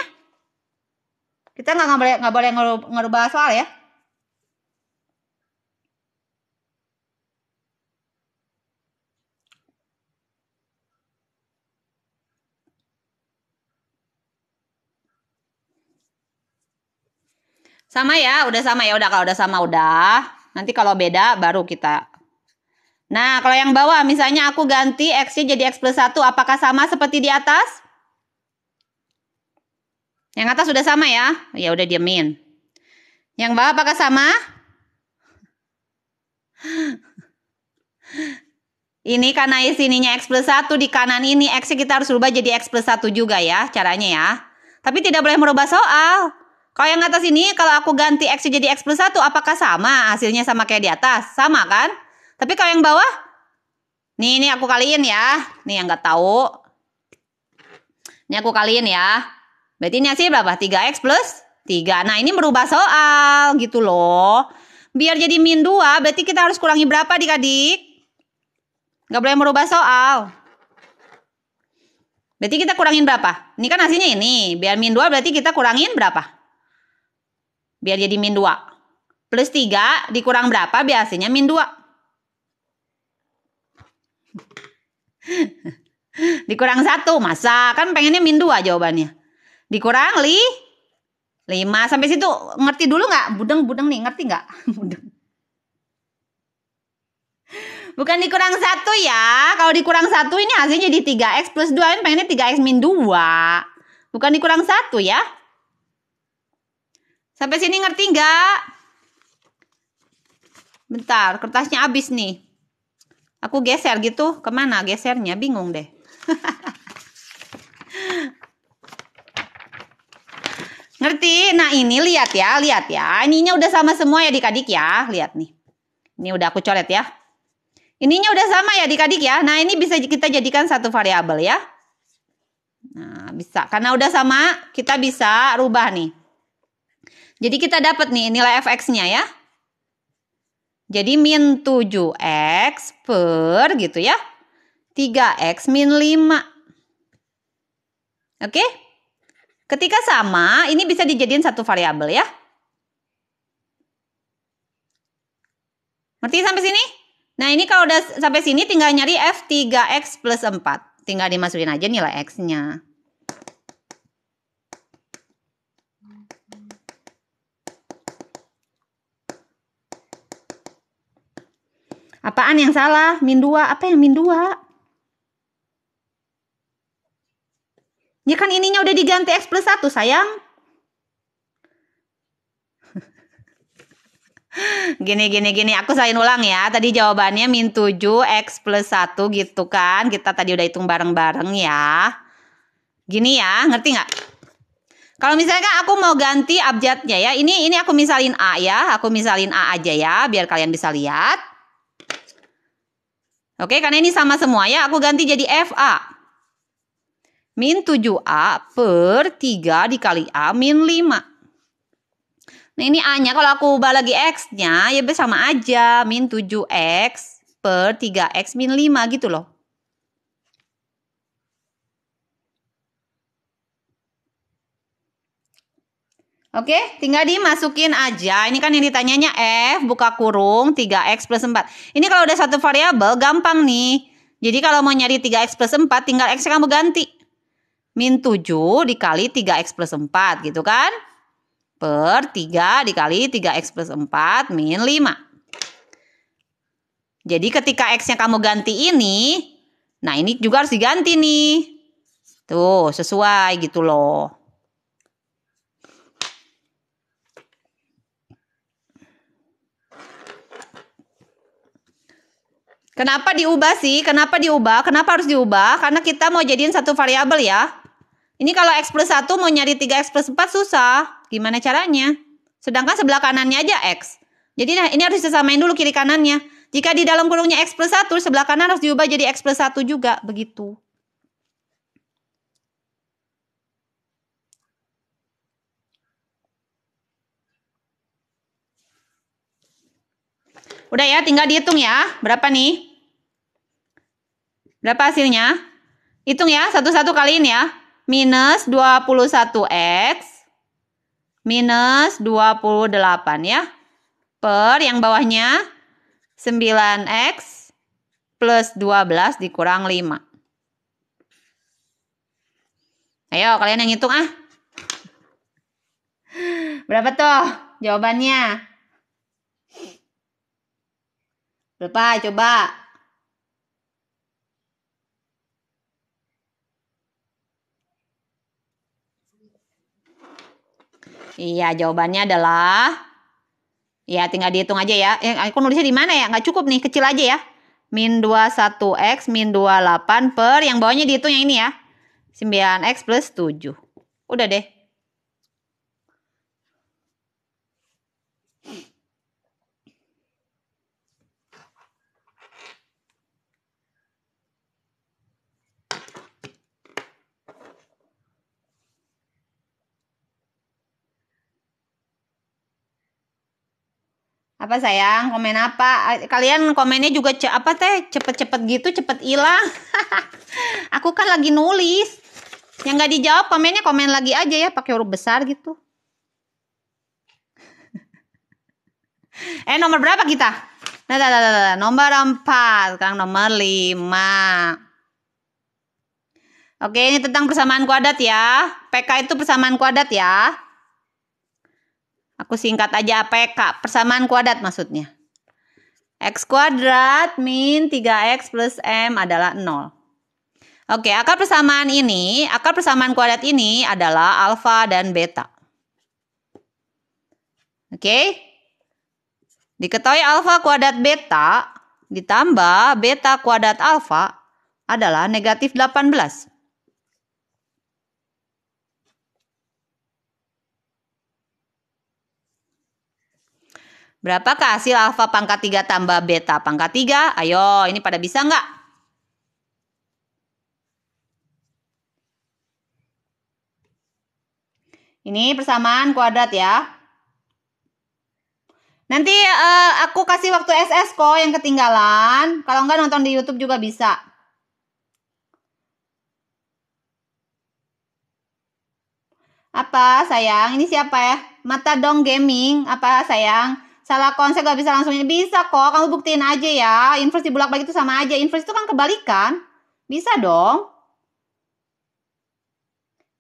Kita nggak boleh nggak boleh ngerubah soal ya. Sama ya, udah sama ya, udah kalau udah sama udah. Nanti kalau beda baru kita. Nah, kalau yang bawah misalnya aku ganti x jadi X plus 1, apakah sama seperti di atas? Yang atas sudah sama ya? Ya udah diamin. Yang bawah apakah sama? Ini karena sininya X plus 1 di kanan ini X kita harus rubah jadi X plus 1 juga ya caranya ya. Tapi tidak boleh merubah soal. Kalau yang atas ini, kalau aku ganti X jadi X plus 1, apakah sama? Hasilnya sama kayak di atas. Sama kan? Tapi kalau yang bawah, nih, ini aku kaliin ya. Nih yang nggak tahu. Ini aku kaliin ya. Berarti ini hasilnya berapa? 3X plus 3. Nah ini merubah soal gitu loh. Biar jadi min 2, berarti kita harus kurangi berapa adik-adik? Nggak boleh merubah soal. Berarti kita kurangin berapa? Ini kan hasilnya ini. Biar min 2 berarti kita kurangin berapa? biar jadi min 2. Plus 3 dikurang berapa biasanya min 2. dikurang 1, masa kan pengennya min 2 jawabannya. Dikurang li 5 sampai situ ngerti dulu nggak? Budeng-budeng nih, ngerti nggak? Budeng. Bukan dikurang satu ya. Kalau dikurang satu ini hasilnya jadi 3x plus 2. Ini pengennya 3x min 2. Bukan dikurang satu ya. Sampai sini ngerti nggak? Bentar, kertasnya habis nih. Aku geser gitu, kemana gesernya? Bingung deh. ngerti? Nah ini lihat ya, lihat ya. Ininya udah sama semua ya adik-adik ya. Lihat nih. Ini udah aku coret ya. Ininya udah sama ya adik-adik ya. Nah ini bisa kita jadikan satu variabel ya. Nah, bisa. Karena udah sama, kita bisa rubah nih. Jadi kita dapat nih nilai fx-nya ya. Jadi min 7x per gitu ya. 3x min 5. Oke? Ketika sama, ini bisa dijadiin satu variabel ya. Ngerti sampai sini? Nah ini kalau udah sampai sini tinggal nyari F3X plus 4. Tinggal dimasukin aja nilai X-nya. Apaan yang salah? Min 2. Apa yang min 2? Ya kan ininya udah diganti X plus 1 sayang. gini, gini, gini. Aku selain ulang ya. Tadi jawabannya min 7 X plus 1 gitu kan. Kita tadi udah hitung bareng-bareng ya. Gini ya, ngerti nggak? Kalau misalnya aku mau ganti abjadnya ya. Ini ini aku misalin A ya. Aku misalin A aja ya. Biar kalian bisa lihat. Oke, karena ini sama semua ya, aku ganti jadi FA. Min 7A per 3 dikali A min 5. Nah ini A-nya kalau aku ubah lagi X-nya ya sama aja. Min 7X per 3X min 5 gitu loh. Oke, tinggal dimasukin aja. Ini kan yang ditanyanya F buka kurung 3X plus 4. Ini kalau udah satu variabel gampang nih. Jadi kalau mau nyari 3X plus 4 tinggal X kamu ganti. Min 7 dikali 3X plus 4 gitu kan. Per 3 dikali 3X plus 4 min 5. Jadi ketika X yang kamu ganti ini, nah ini juga harus diganti nih. Tuh, sesuai gitu loh. Kenapa diubah sih? Kenapa diubah? Kenapa harus diubah? Karena kita mau jadiin satu variabel ya. Ini kalau X plus 1 mau nyari 3X plus 4 susah. Gimana caranya? Sedangkan sebelah kanannya aja X. Jadi nah, ini harus disamain dulu kiri kanannya. Jika di dalam kurungnya X plus 1, sebelah kanan harus diubah jadi X plus 1 juga. Begitu. Udah ya, tinggal dihitung ya. Berapa nih? Berapa hasilnya? Hitung ya, satu-satu kali ini ya. Minus 21X minus 28 ya. Per yang bawahnya 9X plus 12 dikurang 5. Ayo kalian yang hitung ah. Berapa tuh jawabannya? Berapa coba? Iya, jawabannya adalah Ya, tinggal dihitung aja ya. Eh, aku nulisnya di mana ya? Nggak cukup nih, kecil aja ya. Min 21X min 28 per yang bawahnya dihitung yang ini ya. 9X plus 7. Udah deh. apa sayang komen apa kalian komennya juga ce apa teh cepet-cepet gitu cepet hilang aku kan lagi nulis yang nggak dijawab komennya komen lagi aja ya pakai huruf besar gitu eh nomor berapa kita nah, nah, nah, nah, nomor empat sekarang nomor lima Oke, ini tentang persamaan kuadrat ya. PK itu persamaan kuadrat ya. Aku singkat aja APK, persamaan kuadrat maksudnya. X kuadrat min 3X plus M adalah 0. Oke, akar persamaan ini, akar persamaan kuadrat ini adalah alfa dan beta. Oke. Diketahui alfa kuadrat beta ditambah beta kuadrat alfa adalah negatif 18. Berapakah hasil alfa pangkat 3 tambah beta pangkat 3? Ayo, ini pada bisa nggak? Ini persamaan kuadrat ya. Nanti uh, aku kasih waktu SS kok yang ketinggalan. Kalau nggak nonton di YouTube juga bisa. Apa sayang? Ini siapa ya? Mata dong gaming. Apa sayang? salah konsep gak bisa langsung bisa kok kamu buktiin aja ya inverse dibulak balik itu sama aja inverse itu kan kebalikan bisa dong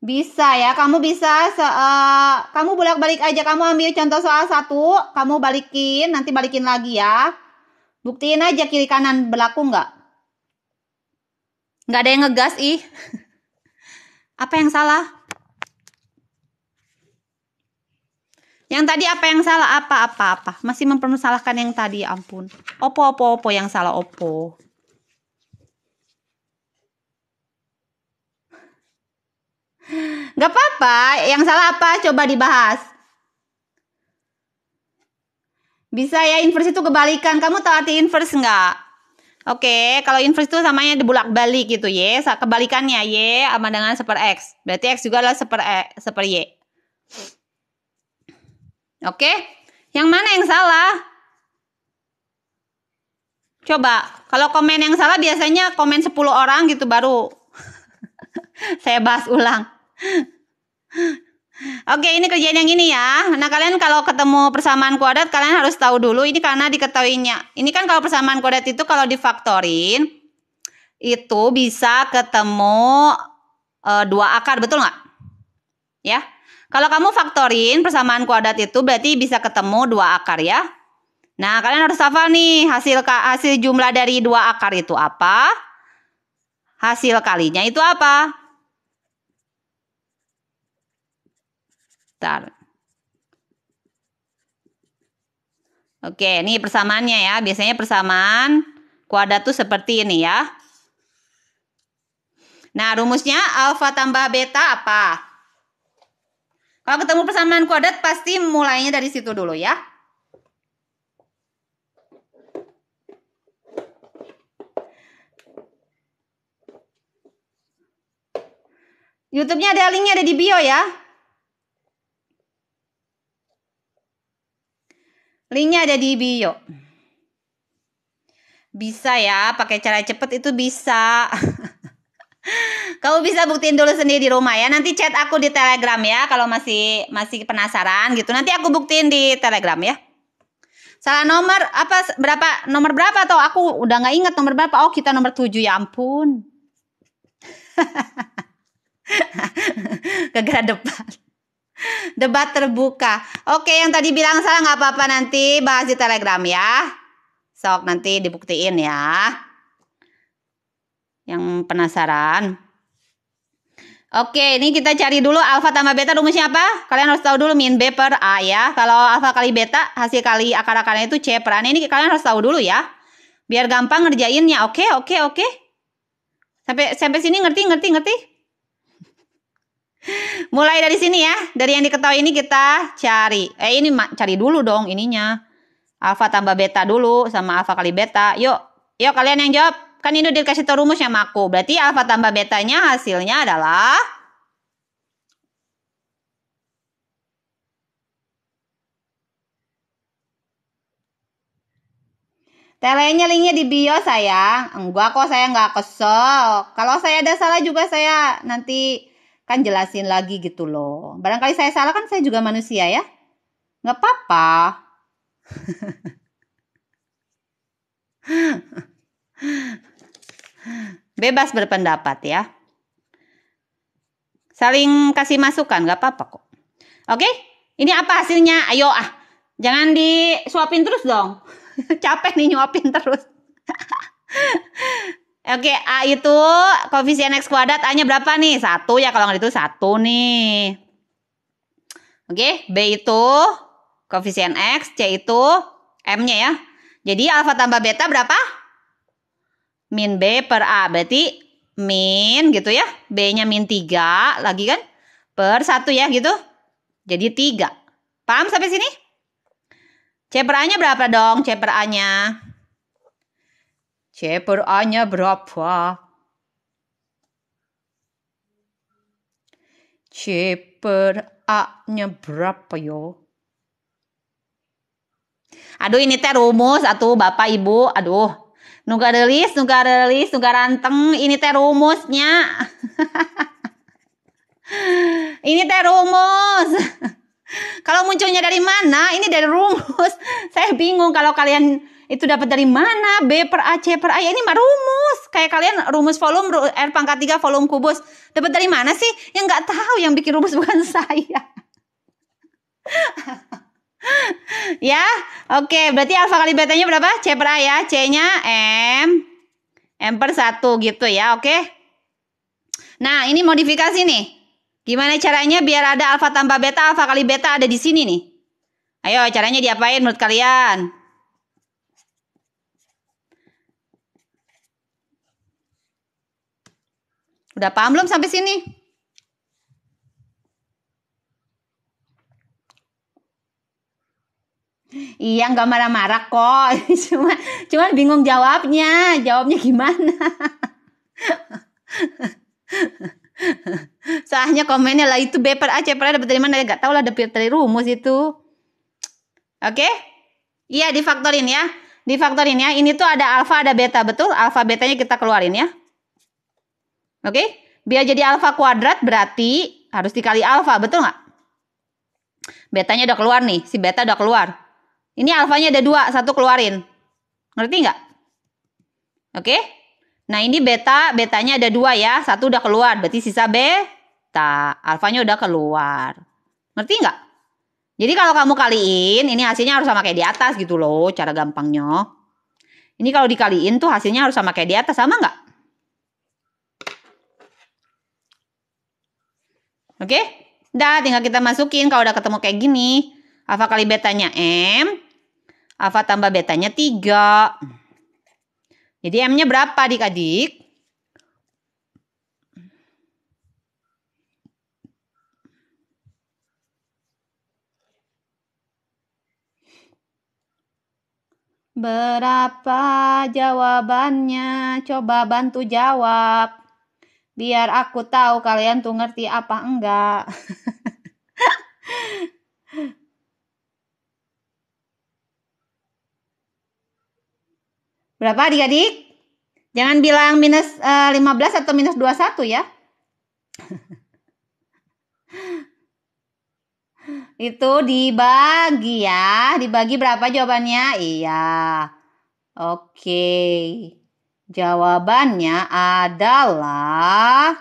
bisa ya kamu bisa se uh, kamu bolak balik aja kamu ambil contoh soal satu kamu balikin nanti balikin lagi ya buktiin aja kiri kanan berlaku nggak nggak ada yang ngegas ih apa yang salah Yang tadi apa yang salah? Apa apa apa? Masih mempermasalahkan yang tadi, ya ampun. Opo opo opo yang salah opo. Gak apa-apa, yang salah apa coba dibahas. Bisa ya inverse itu kebalikan. Kamu tahu arti inverse nggak? Oke, kalau inverse itu samanya dibulak balik gitu ya. Kebalikannya y sama dengan seper x. Berarti x juga adalah seper e, seper y. Oke? Yang mana yang salah? Coba, kalau komen yang salah biasanya komen 10 orang gitu baru saya bahas ulang. Oke, ini kerjaan yang ini ya. Nah, kalian kalau ketemu persamaan kuadrat, kalian harus tahu dulu ini karena diketahuinya. Ini kan kalau persamaan kuadrat itu kalau difaktorin, itu bisa ketemu e, dua akar, betul nggak? Ya, kalau kamu faktorin persamaan kuadrat itu berarti bisa ketemu dua akar ya. Nah, kalian harus hafal nih hasil hasil jumlah dari dua akar itu apa? Hasil kalinya itu apa? Bentar. Oke, ini persamaannya ya. Biasanya persamaan kuadrat tuh seperti ini ya. Nah, rumusnya alfa tambah beta apa? Kalau ketemu persamaan kuadrat pasti mulainya dari situ dulu ya. YouTube-nya ada linknya ada di bio ya. Linknya ada di bio. Bisa ya, pakai cara cepat itu bisa. Kamu bisa buktiin dulu sendiri di rumah ya. Nanti chat aku di Telegram ya kalau masih masih penasaran gitu. Nanti aku buktiin di Telegram ya. Salah nomor apa berapa nomor berapa atau aku udah nggak inget nomor berapa. Oh, kita nomor tujuh ya ampun. Kegera depan. Debat terbuka. Oke, yang tadi bilang salah nggak apa-apa nanti bahas di Telegram ya. Sok nanti dibuktiin ya. Yang penasaran. Oke, ini kita cari dulu alfa tambah beta rumusnya apa? Kalian harus tahu dulu min B per A ya. Kalau alfa kali beta, hasil kali akar-akarnya itu C per A. Ini kalian harus tahu dulu ya. Biar gampang ngerjainnya. Oke, oke, oke. Sampai sampai sini ngerti, ngerti, ngerti? Mulai dari sini ya. Dari yang diketahui ini kita cari. Eh, ini cari dulu dong ininya. Alfa tambah beta dulu sama alfa kali beta. Yuk, yuk kalian yang jawab. Kan ini udah dikasih tau rumus sama aku. Berarti alfa tambah betanya hasilnya adalah Telenya linknya di bio saya. Enggak kok saya nggak kesel. Kalau saya ada salah juga saya nanti kan jelasin lagi gitu loh. Barangkali saya salah kan saya juga manusia ya. Nggak apa-apa. Bebas berpendapat ya. Saling kasih masukan, gak apa-apa kok. Oke, ini apa hasilnya? Ayo ah, jangan disuapin terus dong. Capek nih nyuapin terus. Oke, A itu koefisien X kuadrat A-nya berapa nih? Satu ya, kalau nggak itu satu nih. Oke, B itu koefisien X, C itu M-nya ya. Jadi alfa tambah beta berapa? min B per A. Berarti min gitu ya. B-nya min 3 lagi kan. Per 1 ya gitu. Jadi 3. Paham sampai sini? C per A-nya berapa dong? C per A-nya. C per A-nya berapa? C per A-nya berapa yo? Aduh ini teh rumus atau Bapak Ibu. Aduh Nuga delis, nuga delis, nuga ranteng. Ini teh rumusnya. ini teh rumus. kalau munculnya dari mana? Ini dari rumus. Saya bingung kalau kalian itu dapat dari mana? B per A, C per A. Ya ini mah rumus. Kayak kalian rumus volume R pangkat 3 volume kubus. Dapat dari mana sih? Yang nggak tahu yang bikin rumus bukan saya. ya, oke. Okay, berarti alfa kali betanya berapa? C per A ya. C-nya M. M per 1 gitu ya, oke. Okay? Nah, ini modifikasi nih. Gimana caranya biar ada alfa tambah beta, alfa kali beta ada di sini nih? Ayo, caranya diapain menurut kalian? Udah paham belum sampai sini? Iya nggak marah-marah kok, cuma cuman bingung jawabnya, jawabnya gimana? Soalnya komennya lah itu beper aja, pernah dapat dari mana nggak tahu lah dapet dari rumus itu. Oke? Okay? Iya difaktorin ya, difaktorin ya. Ini tuh ada alfa ada beta betul, alfa betanya kita keluarin ya. Oke? Okay? Biar jadi alfa kuadrat berarti harus dikali alfa betul nggak? Betanya udah keluar nih, si beta udah keluar. Ini alfanya ada dua, satu keluarin. Ngerti nggak? Oke? Nah ini beta, betanya ada dua ya. Satu udah keluar, berarti sisa beta. Alfanya udah keluar. Ngerti nggak? Jadi kalau kamu kaliin, ini hasilnya harus sama kayak di atas gitu loh, cara gampangnya. Ini kalau dikaliin tuh hasilnya harus sama kayak di atas, sama nggak? Oke? Dah, tinggal kita masukin kalau udah ketemu kayak gini. Alfa kali betanya M, Alfa tambah betanya 3. Jadi M-nya berapa adik-adik? Berapa jawabannya? Coba bantu jawab. Biar aku tahu kalian tuh ngerti apa enggak. Berapa adik-adik? Jangan bilang minus uh, eh, 15 atau minus 21 ya. Itu dibagi ya. Dibagi berapa jawabannya? Iya. Oke. Jawabannya adalah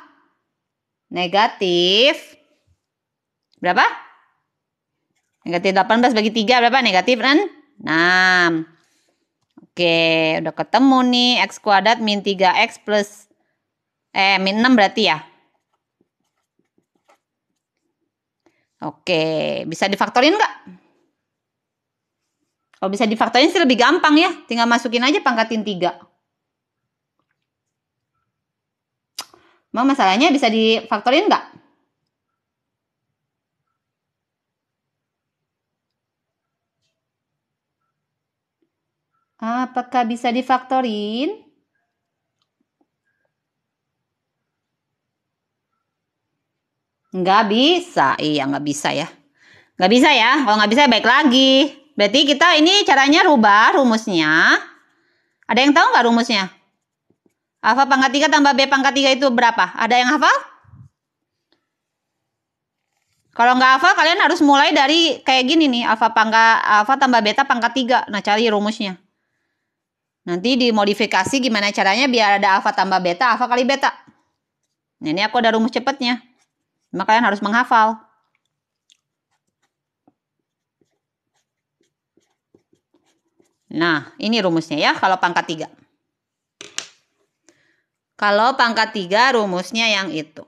negatif. Berapa? Negatif 18 bagi 3 berapa? Negatif 6. Oke, udah ketemu nih X kuadrat min 3X plus eh min 6 berarti ya. Oke, bisa difaktorin nggak? Kalau bisa difaktorin sih lebih gampang ya, tinggal masukin aja pangkatin 3. Mau masalahnya bisa difaktorin nggak? Apakah bisa difaktorin? Nggak bisa, iya nggak bisa ya. Nggak bisa ya, kalau nggak bisa baik lagi. Berarti kita ini caranya rubah rumusnya. Ada yang tahu nggak rumusnya? Alfa pangkat 3 tambah B pangkat 3 itu berapa? Ada yang hafal? Kalau nggak hafal kalian harus mulai dari kayak gini nih, alfa pangkat alfa tambah beta pangkat 3. Nah, cari rumusnya. Nanti dimodifikasi gimana caranya biar ada alfa tambah beta, alfa kali beta. Nah, ini aku ada rumus cepatnya. Maka kalian harus menghafal. Nah, ini rumusnya ya kalau pangkat 3. Kalau pangkat 3 rumusnya yang itu.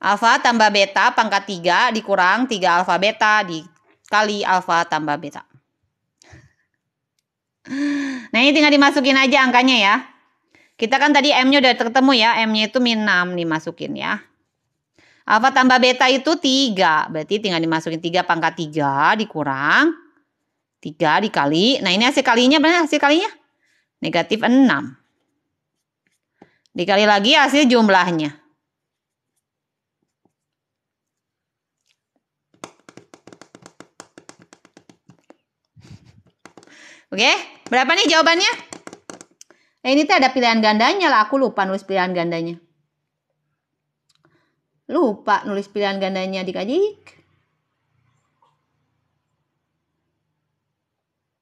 Alfa tambah beta pangkat 3 dikurang 3 alfa beta dikali alfa tambah beta. Nah ini tinggal dimasukin aja angkanya ya. Kita kan tadi M-nya udah ketemu ya. M-nya itu min 6 dimasukin ya. Alfa tambah beta itu 3. Berarti tinggal dimasukin 3 pangkat 3 dikurang. 3 dikali. Nah ini hasil kalinya benar hasil kalinya? Negatif 6. Dikali lagi hasil jumlahnya. Oke? Okay? Berapa nih jawabannya? Eh, ini teh ada pilihan gandanya lah. Aku lupa nulis pilihan gandanya. Lupa nulis pilihan gandanya adik-adik.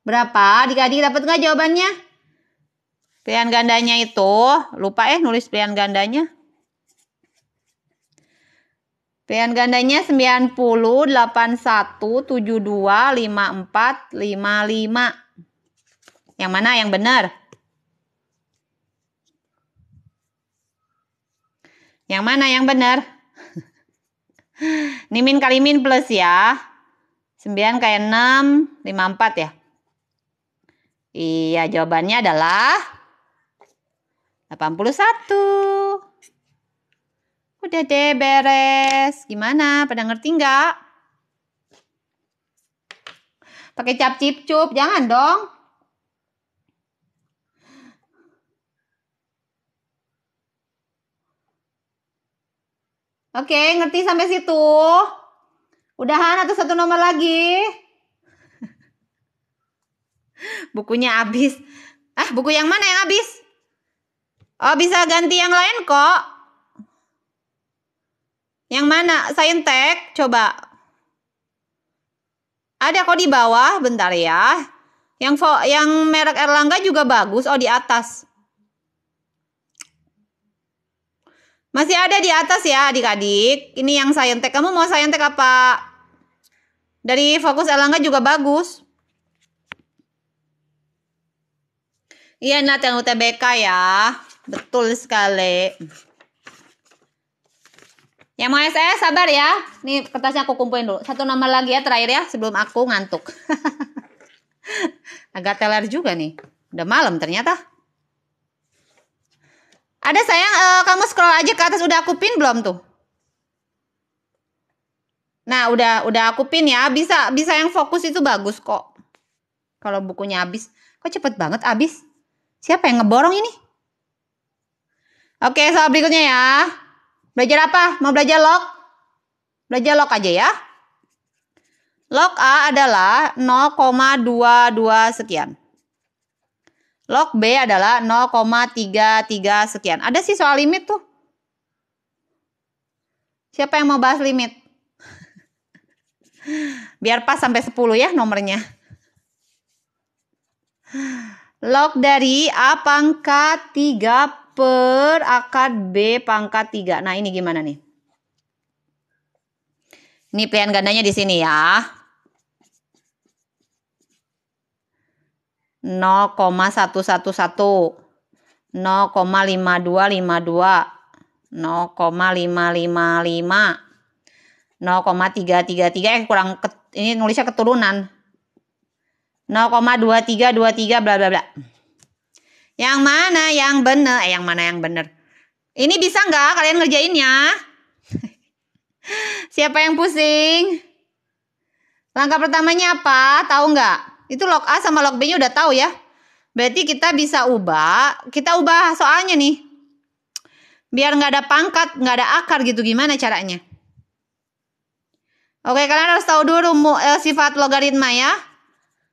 Berapa adik-adik dapat nggak jawabannya? Pilihan gandanya itu, lupa eh nulis pilihan gandanya. Pilihan gandanya 90, 81, 72, 54, 55. Yang mana yang benar? Yang mana yang benar? Ini min kali min plus ya. 9 kayak 6, 54 ya. Iya, jawabannya adalah 81. Udah deh beres. Gimana? Pada ngerti nggak? Pakai cap cip cup, jangan dong. Oke, ngerti sampai situ? Udahan atau satu nomor lagi? Bukunya habis. Ah, buku yang mana yang habis? Oh, bisa ganti yang lain kok. Yang mana? Saintek, coba. Ada kok di bawah, bentar ya. Yang yang merek Erlangga juga bagus. Oh, di atas. Masih ada di atas ya adik-adik. Ini yang Scientech. Kamu mau Scientech apa? Dari Fokus Elangga juga bagus. Iya Nat yang UTBK ya. Betul sekali. Yang mau SS sabar ya. Ini kertasnya aku kumpulin dulu. Satu nama lagi ya terakhir ya sebelum aku ngantuk. Agak teler juga nih. Udah malam ternyata. Ada sayang, uh, kamu scroll aja ke atas udah aku pin belum tuh? Nah, udah udah aku pin ya. Bisa bisa yang fokus itu bagus kok. Kalau bukunya habis. Kok cepet banget habis? Siapa yang ngeborong ini? Oke, soal berikutnya ya. Belajar apa? Mau belajar log? Belajar log aja ya. Log A adalah 0,22 sekian. Log B adalah 0,33 sekian. Ada sih soal limit tuh. Siapa yang mau bahas limit? Biar pas sampai 10 ya nomornya. Log dari A pangkat 3 per akar B pangkat 3. Nah ini gimana nih? Ini pilihan gandanya di sini ya. 0,111 0,5252 0,555 0,333 eh kurang ke, ini nulisnya keturunan 0,2323 bla bla bla yang mana yang bener eh yang mana yang bener ini bisa nggak kalian ngerjainnya siapa yang pusing langkah pertamanya apa tahu nggak itu log A sama log B-nya udah tahu ya. Berarti kita bisa ubah, kita ubah soalnya nih. Biar nggak ada pangkat, nggak ada akar gitu gimana caranya? Oke, kalian harus tahu dulu eh, sifat logaritma ya.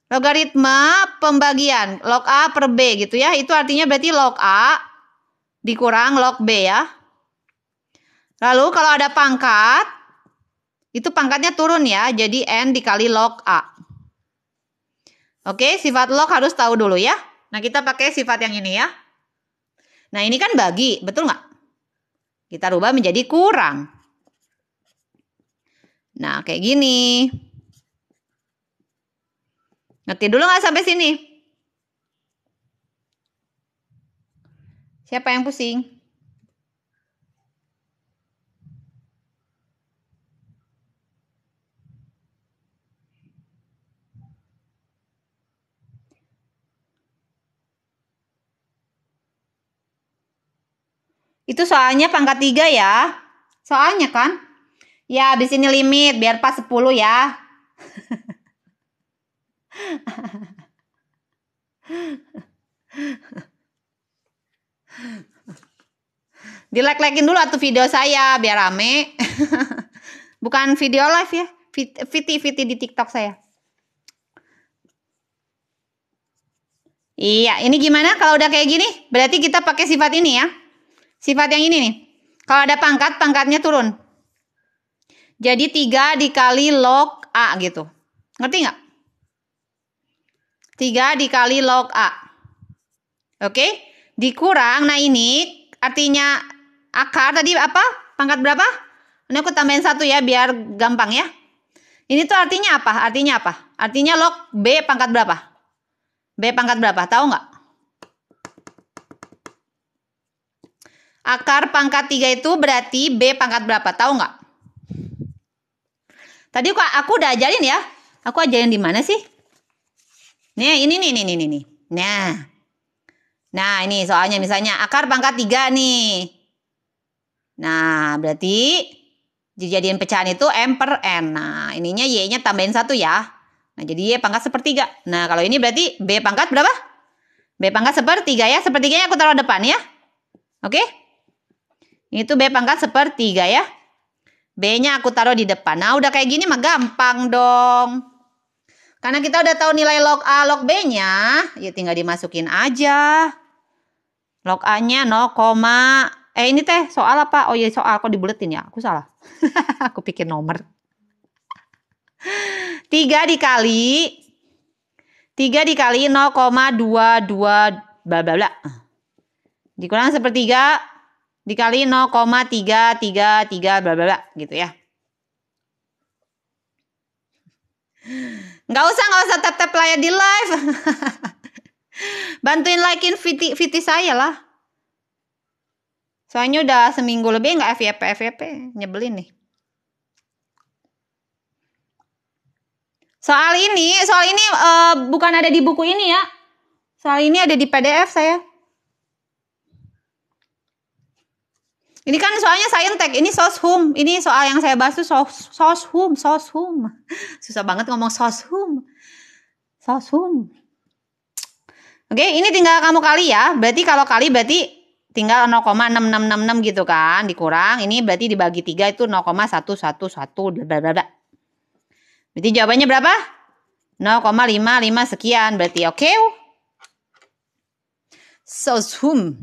Logaritma pembagian log A per B gitu ya. Itu artinya berarti log A dikurang log B ya. Lalu kalau ada pangkat, itu pangkatnya turun ya. Jadi N dikali log A. Oke, sifat log harus tahu dulu ya. Nah, kita pakai sifat yang ini ya. Nah, ini kan bagi, betul nggak? Kita rubah menjadi kurang. Nah, kayak gini. Ngerti dulu nggak sampai sini? Siapa yang pusing? Itu soalnya pangkat 3 ya. Soalnya kan? Ya, di sini limit biar pas 10 ya. Dilek-lekin dulu atau video saya biar rame. Bukan video live ya. Viti-viti di TikTok saya. Iya, ini gimana kalau udah kayak gini? Berarti kita pakai sifat ini ya. Sifat yang ini nih. Kalau ada pangkat, pangkatnya turun. Jadi 3 dikali log A gitu. Ngerti nggak? 3 dikali log A. Oke? Dikurang, nah ini artinya akar tadi apa? Pangkat berapa? Ini aku tambahin satu ya biar gampang ya. Ini tuh artinya apa? Artinya apa? Artinya log B pangkat berapa? B pangkat berapa? Tahu nggak? Akar pangkat 3 itu berarti B pangkat berapa? Tahu nggak? Tadi aku, aku udah ajarin ya. Aku ajarin di mana sih? Nih, ini nih, nih, nih, nih. Nah. Nah, ini soalnya misalnya akar pangkat 3 nih. Nah, berarti jadian pecahan itu M per N. Nah, ininya Y-nya tambahin satu ya. Nah, jadi Y pangkat sepertiga. Nah, kalau ini berarti B pangkat berapa? B pangkat sepertiga ya. Sepertiganya aku taruh depan ya. Oke? Okay? Itu B pangkat sepertiga ya. B-nya aku taruh di depan. Nah udah kayak gini mah gampang dong. Karena kita udah tahu nilai log A, log B-nya. Ya tinggal dimasukin aja. Log A-nya 0, eh ini teh soal apa? Oh iya soal, kok dibuletin ya? Aku salah. aku pikir nomor. Tiga dikali tiga dikali 0,22 bla bla bla. Dikurang sepertiga dikali 0,333 bla bla bla gitu ya. Nggak usah, nggak usah tap-tap layar di live. Bantuin likein viti, viti saya lah. Soalnya udah seminggu lebih nggak FYP FYP, nyebelin nih. Soal ini, soal ini uh, bukan ada di buku ini ya. Soal ini ada di PDF saya. Ini kan soalnya saintek, ini soshum. Ini soal yang saya bahas tuh sos, soshum, soshum. Susah banget ngomong soshum. Soshum. Oke, ini tinggal kamu kali ya. Berarti kalau kali berarti tinggal 0,6666 gitu kan, dikurang. Ini berarti dibagi 3 itu 0,111 bla bla bla. Berarti jawabannya berapa? 0,55 sekian berarti oke. Okay? Soshum.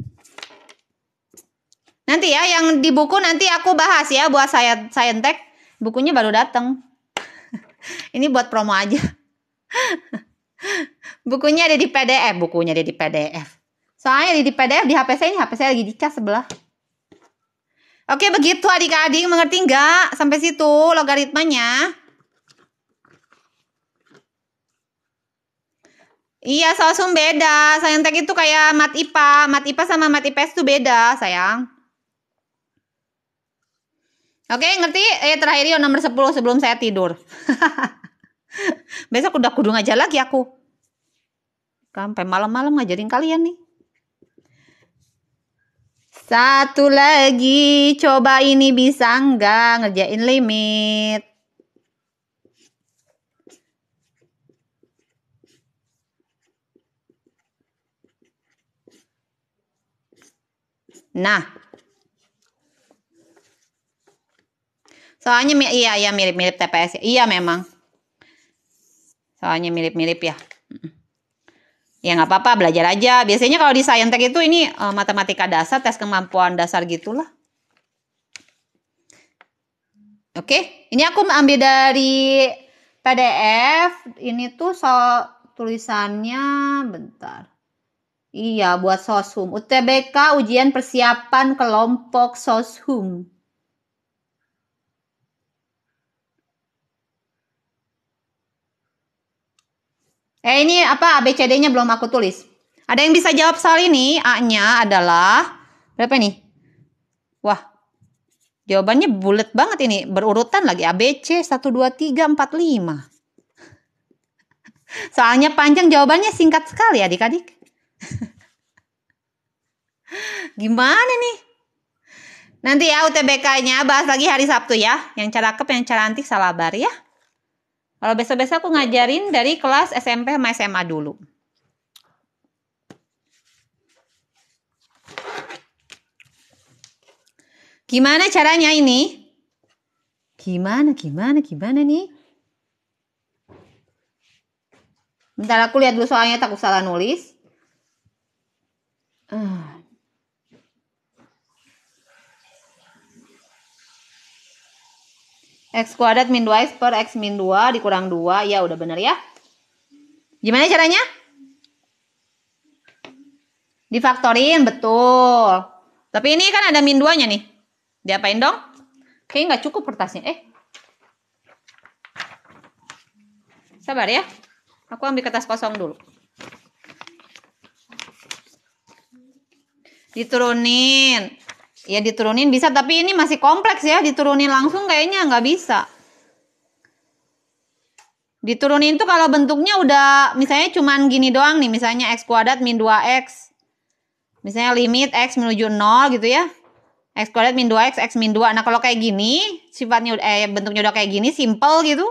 Nanti ya yang di buku nanti aku bahas ya buat saya Scientech. Bukunya baru datang. Ini buat promo aja. bukunya ada di PDF, bukunya ada di PDF. Soalnya ada di PDF di HP saya ini HP saya lagi dicas sebelah. Oke begitu adik-adik mengerti nggak sampai situ logaritmanya? Iya, sum beda. Sayentek itu kayak mat IPA. Mat IPA sama mat IPS itu beda, sayang. Oke, ngerti? Eh terakhir yo nomor 10 sebelum saya tidur. Besok udah kudu ngajar lagi aku. Sampai malam-malam ngajarin kalian nih. Satu lagi, coba ini bisa nggak ngerjain limit. Nah, Soalnya iya iya mirip-mirip TPS. Ya. Iya memang. Soalnya mirip-mirip ya. Ya nggak apa-apa belajar aja. Biasanya kalau di Scientech itu ini uh, matematika dasar, tes kemampuan dasar gitulah. Oke, okay. ini aku ambil dari PDF. Ini tuh so tulisannya bentar. Iya, buat soshum. UTBK ujian persiapan kelompok soshum. Eh ini apa ABCD-nya belum aku tulis. Ada yang bisa jawab soal ini? A-nya adalah berapa nih? Wah. Jawabannya bulat banget ini, berurutan lagi ABC 1 2 3 4 5. Soalnya panjang jawabannya singkat sekali Adik-adik. Gimana nih? Nanti ya UTBK-nya bahas lagi hari Sabtu ya. Yang cara yang cara antik ya. Kalau besok-besok aku ngajarin dari kelas SMP sama SMA dulu. Gimana caranya ini? Gimana, gimana, gimana nih? Bentar aku lihat dulu soalnya takut salah nulis. Uh. X kuadrat min 2X per X min 2 dikurang 2. Ya, udah bener ya. Gimana caranya? Difaktorin, betul. Tapi ini kan ada min 2-nya nih. Diapain dong? Kayaknya nggak cukup kertasnya. Eh. Sabar ya. Aku ambil kertas kosong dulu. Diturunin. Ya diturunin bisa, tapi ini masih kompleks ya. Diturunin langsung kayaknya nggak bisa. Diturunin tuh kalau bentuknya udah misalnya cuman gini doang nih. Misalnya X kuadrat min 2X. Misalnya limit X menuju 0 gitu ya. X kuadrat min 2X, X min 2. Nah kalau kayak gini, sifatnya eh, bentuknya udah kayak gini, simple gitu.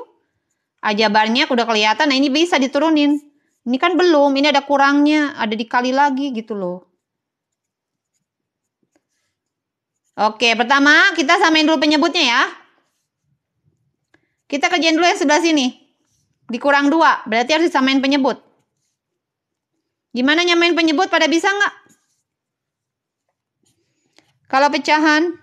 Ajabarnya udah kelihatan, nah ini bisa diturunin. Ini kan belum, ini ada kurangnya, ada dikali lagi gitu loh. Oke, pertama kita samain dulu penyebutnya ya. Kita kerjain dulu yang sebelah sini. Dikurang dua, berarti harus disamain penyebut. Gimana nyamain penyebut pada bisa nggak? Kalau pecahan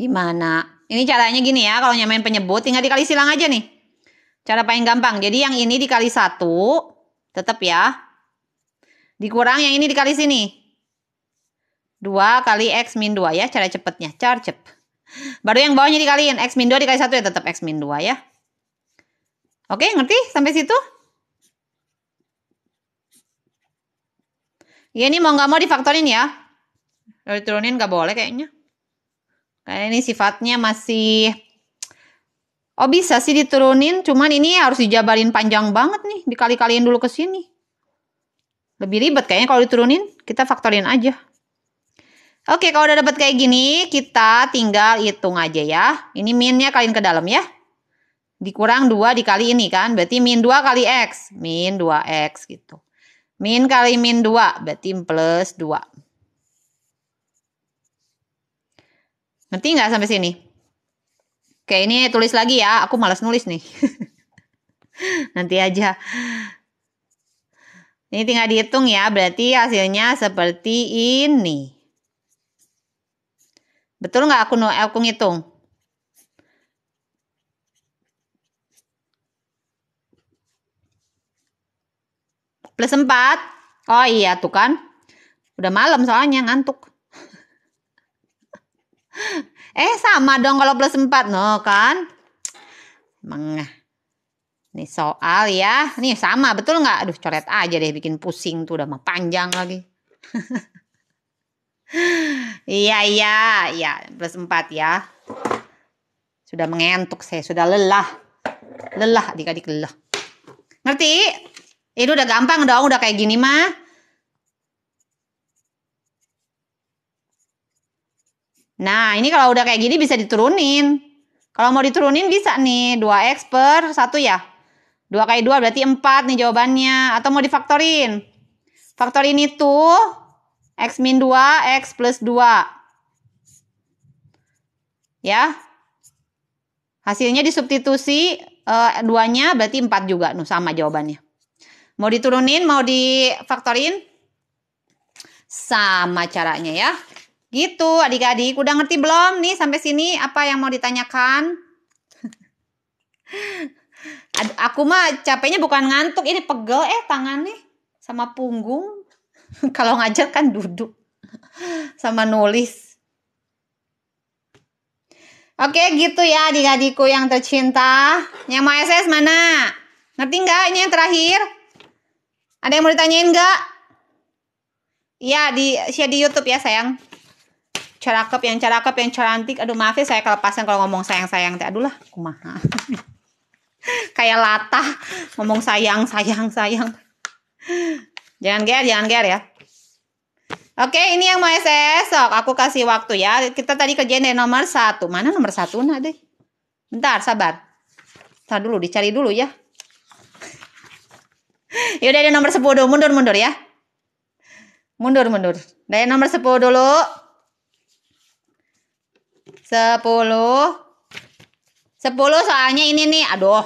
Gimana? Ini caranya gini ya, kalau nyamain penyebut tinggal dikali silang aja nih. Cara paling gampang. Jadi yang ini dikali satu, tetap ya. Dikurang yang ini dikali sini. dua kali X min dua ya, cara cepetnya. Cara cep. Baru yang bawahnya dikaliin. X min dua dikali satu ya tetap X min dua ya. Oke, ngerti sampai situ? Ya ini mau nggak mau difaktorin ya. Kalau diturunin nggak boleh kayaknya. Karena ini sifatnya masih Oh bisa sih diturunin, cuman ini harus dijabarin panjang banget nih, dikali-kaliin dulu ke sini. Lebih ribet kayaknya kalau diturunin, kita faktorin aja. Oke, kalau udah dapat kayak gini, kita tinggal hitung aja ya. Ini minnya kalian ke dalam ya. Dikurang 2 dikali ini kan, berarti min 2 kali X. Min 2X gitu. Min kali min 2, berarti plus 2. Ngerti nggak sampai sini? Oke, ini tulis lagi ya. Aku malas nulis nih. Nanti aja. Ini tinggal dihitung ya, berarti hasilnya seperti ini. Betul nggak aku, aku ngitung? Plus 4. Oh iya tuh kan. Udah malam soalnya ngantuk eh sama dong kalau plus 4 no kan. Emang eh. Ini soal ya. Nih sama betul nggak? Aduh coret aja deh bikin pusing tuh udah mah panjang lagi. iya iya iya plus 4 ya. Sudah mengentuk saya, sudah lelah. Lelah adik-adik lelah. Ngerti? Ini udah gampang dong, udah kayak gini mah. Nah, ini kalau udah kayak gini bisa diturunin. Kalau mau diturunin bisa nih, 2x per 1 ya. 2 kali 2 berarti 4 nih jawabannya. Atau mau difaktorin. Faktorin itu x min 2, x plus 2. Ya. Hasilnya disubstitusi e, eh, nya berarti 4 juga. Nuh, sama jawabannya. Mau diturunin, mau difaktorin. Sama caranya ya. Gitu adik-adik, udah ngerti belum nih sampai sini apa yang mau ditanyakan? Aku mah capeknya bukan ngantuk, ini pegel eh tangan nih sama punggung. Kalau ngajar kan duduk sama nulis. Oke gitu ya adik-adikku yang tercinta. Yang mau SS mana? Ngerti nggak ini yang terakhir? Ada yang mau ditanyain nggak? Iya di share di YouTube ya sayang cakep yang cakep yang cantik aduh maaf ya saya kelepasan kalau ngomong sayang sayang teh aduh lah kumaha kayak latah ngomong sayang sayang sayang jangan ger jangan ger ya Oke, ini yang mau esok. Aku kasih waktu ya. Kita tadi kerjain dari nomor satu. Mana nomor satu nak deh? Bentar, sabar. tar dulu, dicari dulu ya. Yaudah dari nomor sepuluh mundur, mundur ya. Mundur, mundur. Dari nomor sepuluh dulu sepuluh sepuluh soalnya ini nih aduh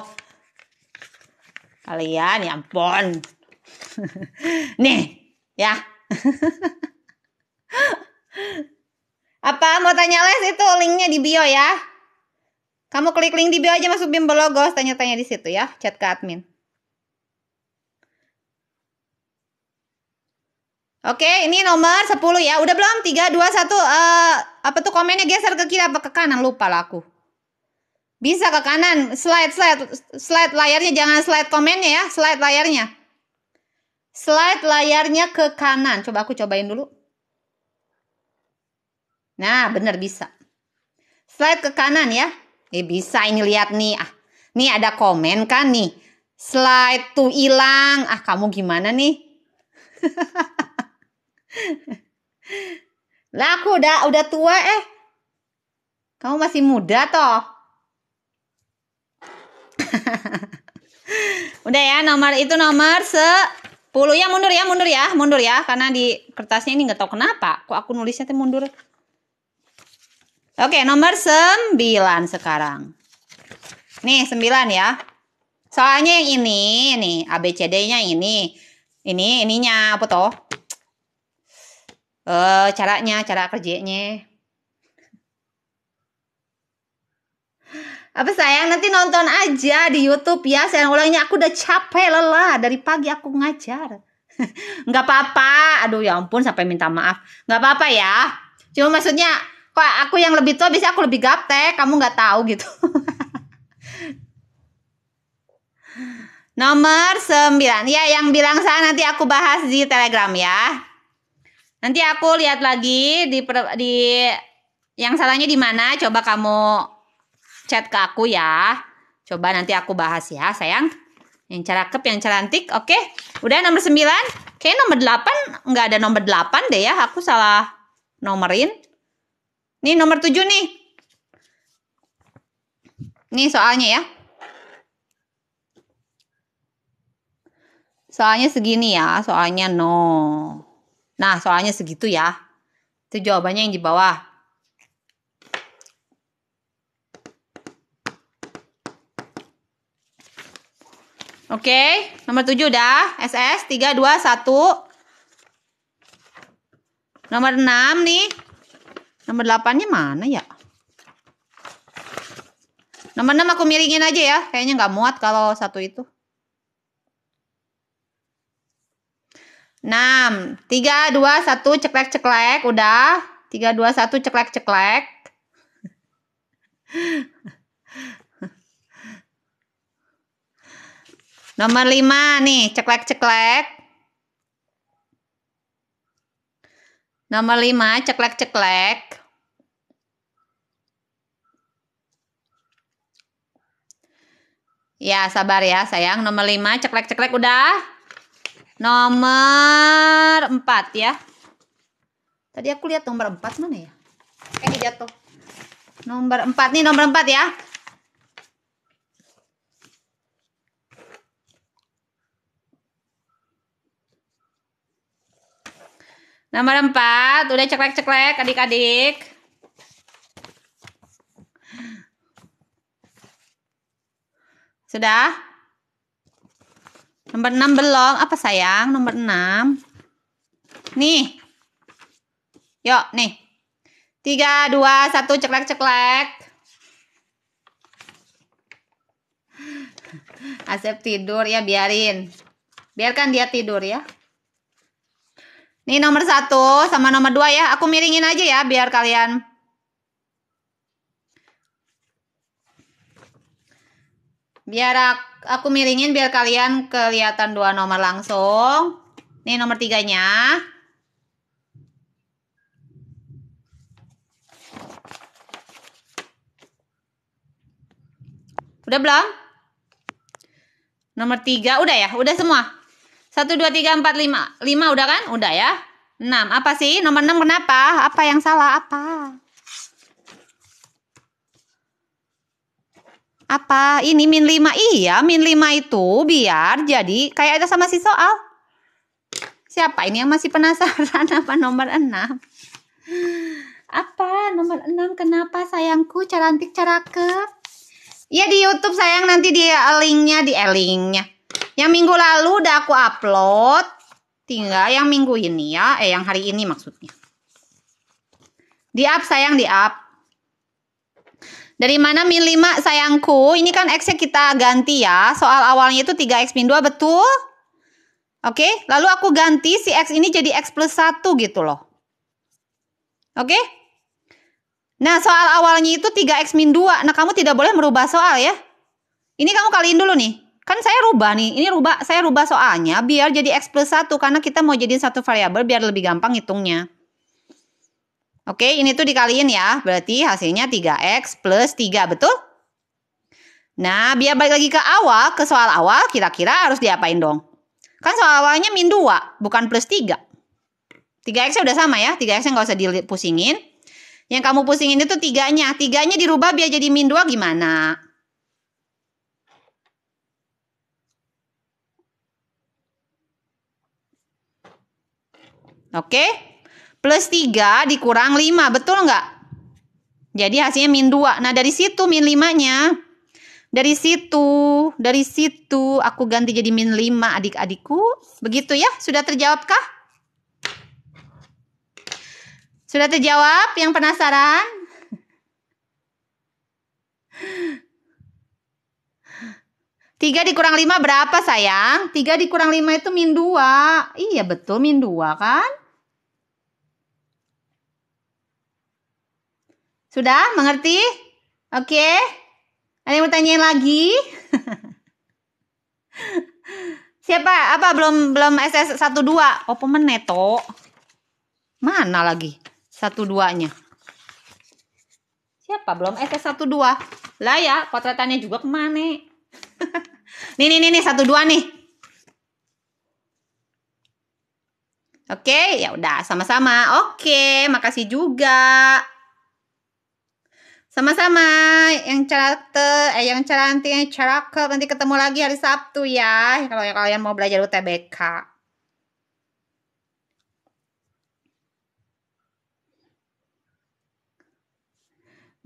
kalian ya ampun nih ya apa mau tanya les itu linknya di bio ya kamu klik link di bio aja masuk bimbel logos tanya-tanya di situ ya chat ke admin Oke, ini nomor 10 ya. Udah belum? 3 2 1 uh, apa tuh komennya geser ke kiri apa ke kanan? Lupa lah aku. Bisa ke kanan, slide slide slide layarnya jangan slide komennya ya, slide layarnya. Slide layarnya ke kanan. Coba aku cobain dulu. Nah, bener bisa. Slide ke kanan ya. Eh bisa ini lihat nih. Ah, nih ada komen kan nih. Slide tuh hilang. Ah, kamu gimana nih? lah aku udah udah tua eh. Kamu masih muda toh. udah ya nomor itu nomor se 10 ya mundur ya mundur ya mundur ya karena di kertasnya ini nggak tahu kenapa kok aku nulisnya tuh mundur. Oke, nomor sembilan sekarang. Nih, sembilan ya. Soalnya yang ini, nih, ABCD-nya ini. Ini, ininya apa toh? uh, caranya cara kerjanya apa sayang nanti nonton aja di YouTube ya sayang ulangnya aku udah capek lelah dari pagi aku ngajar nggak apa-apa aduh ya ampun sampai minta maaf nggak apa-apa ya cuma maksudnya kok aku yang lebih tua bisa aku lebih gaptek kamu nggak tahu gitu Nomor 9 Ya yang bilang saya nanti aku bahas di telegram ya Nanti aku lihat lagi di di yang salahnya di mana, coba kamu chat ke aku ya. Coba nanti aku bahas ya, sayang. Yang cakep, yang cantik, oke. Udah nomor 9. Oke nomor 8 nggak ada nomor 8 deh ya, aku salah nomerin. Nih nomor 7 nih. Nih soalnya ya. Soalnya segini ya, soalnya no. Nah, soalnya segitu ya. Itu jawabannya yang di bawah. Oke, okay, nomor 7 dah. SS 3 2 1. Nomor 6 nih. Nomor 8-nya mana ya? Nomor 6 aku miringin aja ya. Kayaknya nggak muat kalau satu itu. 6. 3, 2, 1, ceklek-ceklek. Udah. 3, 2, 1, ceklek-ceklek. Nomor 5 nih, ceklek-ceklek. Nomor 5, ceklek-ceklek. Ya, sabar ya sayang. Nomor 5, ceklek-ceklek udah. Nomor 4 ya. Tadi aku lihat nomor 4 mana ya? Eh jatuh. Nomor 4 nih nomor 4 ya. Nomor 4, udah ceklek-ceklek adik-adik. Sudah? Nomor 6 belum. Apa sayang? Nomor 6. Nih. Yuk, nih. 3, 2, 1, ceklek-ceklek. Asep tidur ya, biarin. Biarkan dia tidur ya. Nih nomor 1 sama nomor 2 ya. Aku miringin aja ya biar kalian Biar aku miringin biar kalian kelihatan dua nomor langsung. Ini nomor tiganya. Udah belum? Nomor tiga udah ya? Udah semua? Satu, dua, tiga, empat, lima. Lima udah kan? Udah ya? Enam. Apa sih? Nomor enam kenapa? Apa yang salah? Apa? Apa ini min 5? Iya, min 5 itu biar jadi kayak ada sama si soal. Siapa ini yang masih penasaran apa nomor 6? Apa nomor 6? Kenapa sayangku cantik cakep? Iya di YouTube sayang nanti di linknya di linknya. Yang minggu lalu udah aku upload. Tinggal yang minggu ini ya, eh yang hari ini maksudnya. Di up sayang di up. Dari mana min 5 sayangku? Ini kan X-nya kita ganti ya. Soal awalnya itu 3X min 2 betul? Oke, lalu aku ganti si X ini jadi X plus 1 gitu loh. Oke? Nah soal awalnya itu 3X min 2. Nah kamu tidak boleh merubah soal ya. Ini kamu kaliin dulu nih. Kan saya rubah nih, ini rubah, saya rubah soalnya biar jadi X plus 1 karena kita mau jadiin satu variabel biar lebih gampang hitungnya. Oke, ini tuh dikaliin ya. Berarti hasilnya 3X plus 3, betul? Nah, biar balik lagi ke awal, ke soal awal, kira-kira harus diapain dong? Kan soal awalnya min 2, bukan plus 3. 3x-nya udah sama ya, 3x-nya nggak usah dipusingin. Yang kamu pusingin itu tiganya. Tiganya dirubah biar jadi min 2 gimana? Oke? plus 3 dikurang 5, betul nggak? Jadi hasilnya min 2. Nah, dari situ min 5-nya. Dari situ, dari situ aku ganti jadi min 5 adik-adikku. Begitu ya, sudah terjawabkah? Sudah terjawab yang penasaran? Tiga dikurang lima berapa sayang? Tiga dikurang lima itu min dua. Iya betul min dua kan? Sudah mengerti? Oke. Okay. Ada yang mau tanyain lagi? Siapa? Apa belum belum SS 12? Opo meneto? Mana lagi? 12-nya. Siapa? Belum SS 12. Lah ya, potretannya juga kemana? nih, nih, nih, nih, 12 nih. Oke, ya udah sama-sama. Oke, makasih juga. Sama-sama, yang cerate, eh yang ceranti, yang ke nanti ketemu lagi hari Sabtu ya, kalau kalian mau belajar UTBK.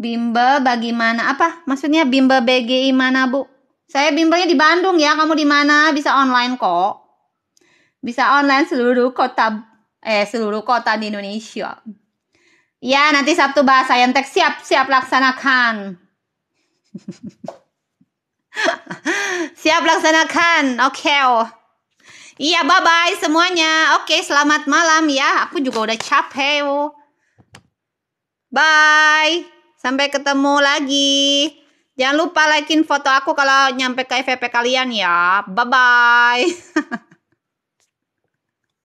Bimba bagaimana? Apa? Maksudnya Bimba BGI mana, Bu? Saya bimbelnya di Bandung ya, kamu di mana? Bisa online kok. Bisa online seluruh kota eh seluruh kota di Indonesia. Ya, nanti Sabtu bahasa teks siap-siap laksanakan. siap laksanakan. Oke. Okay. Oh. Iya, bye-bye semuanya. Oke, okay, selamat malam ya. Aku juga udah capek. Oh. Bye. Sampai ketemu lagi. Jangan lupa likein foto aku kalau nyampe ke FVP kalian ya. Bye-bye.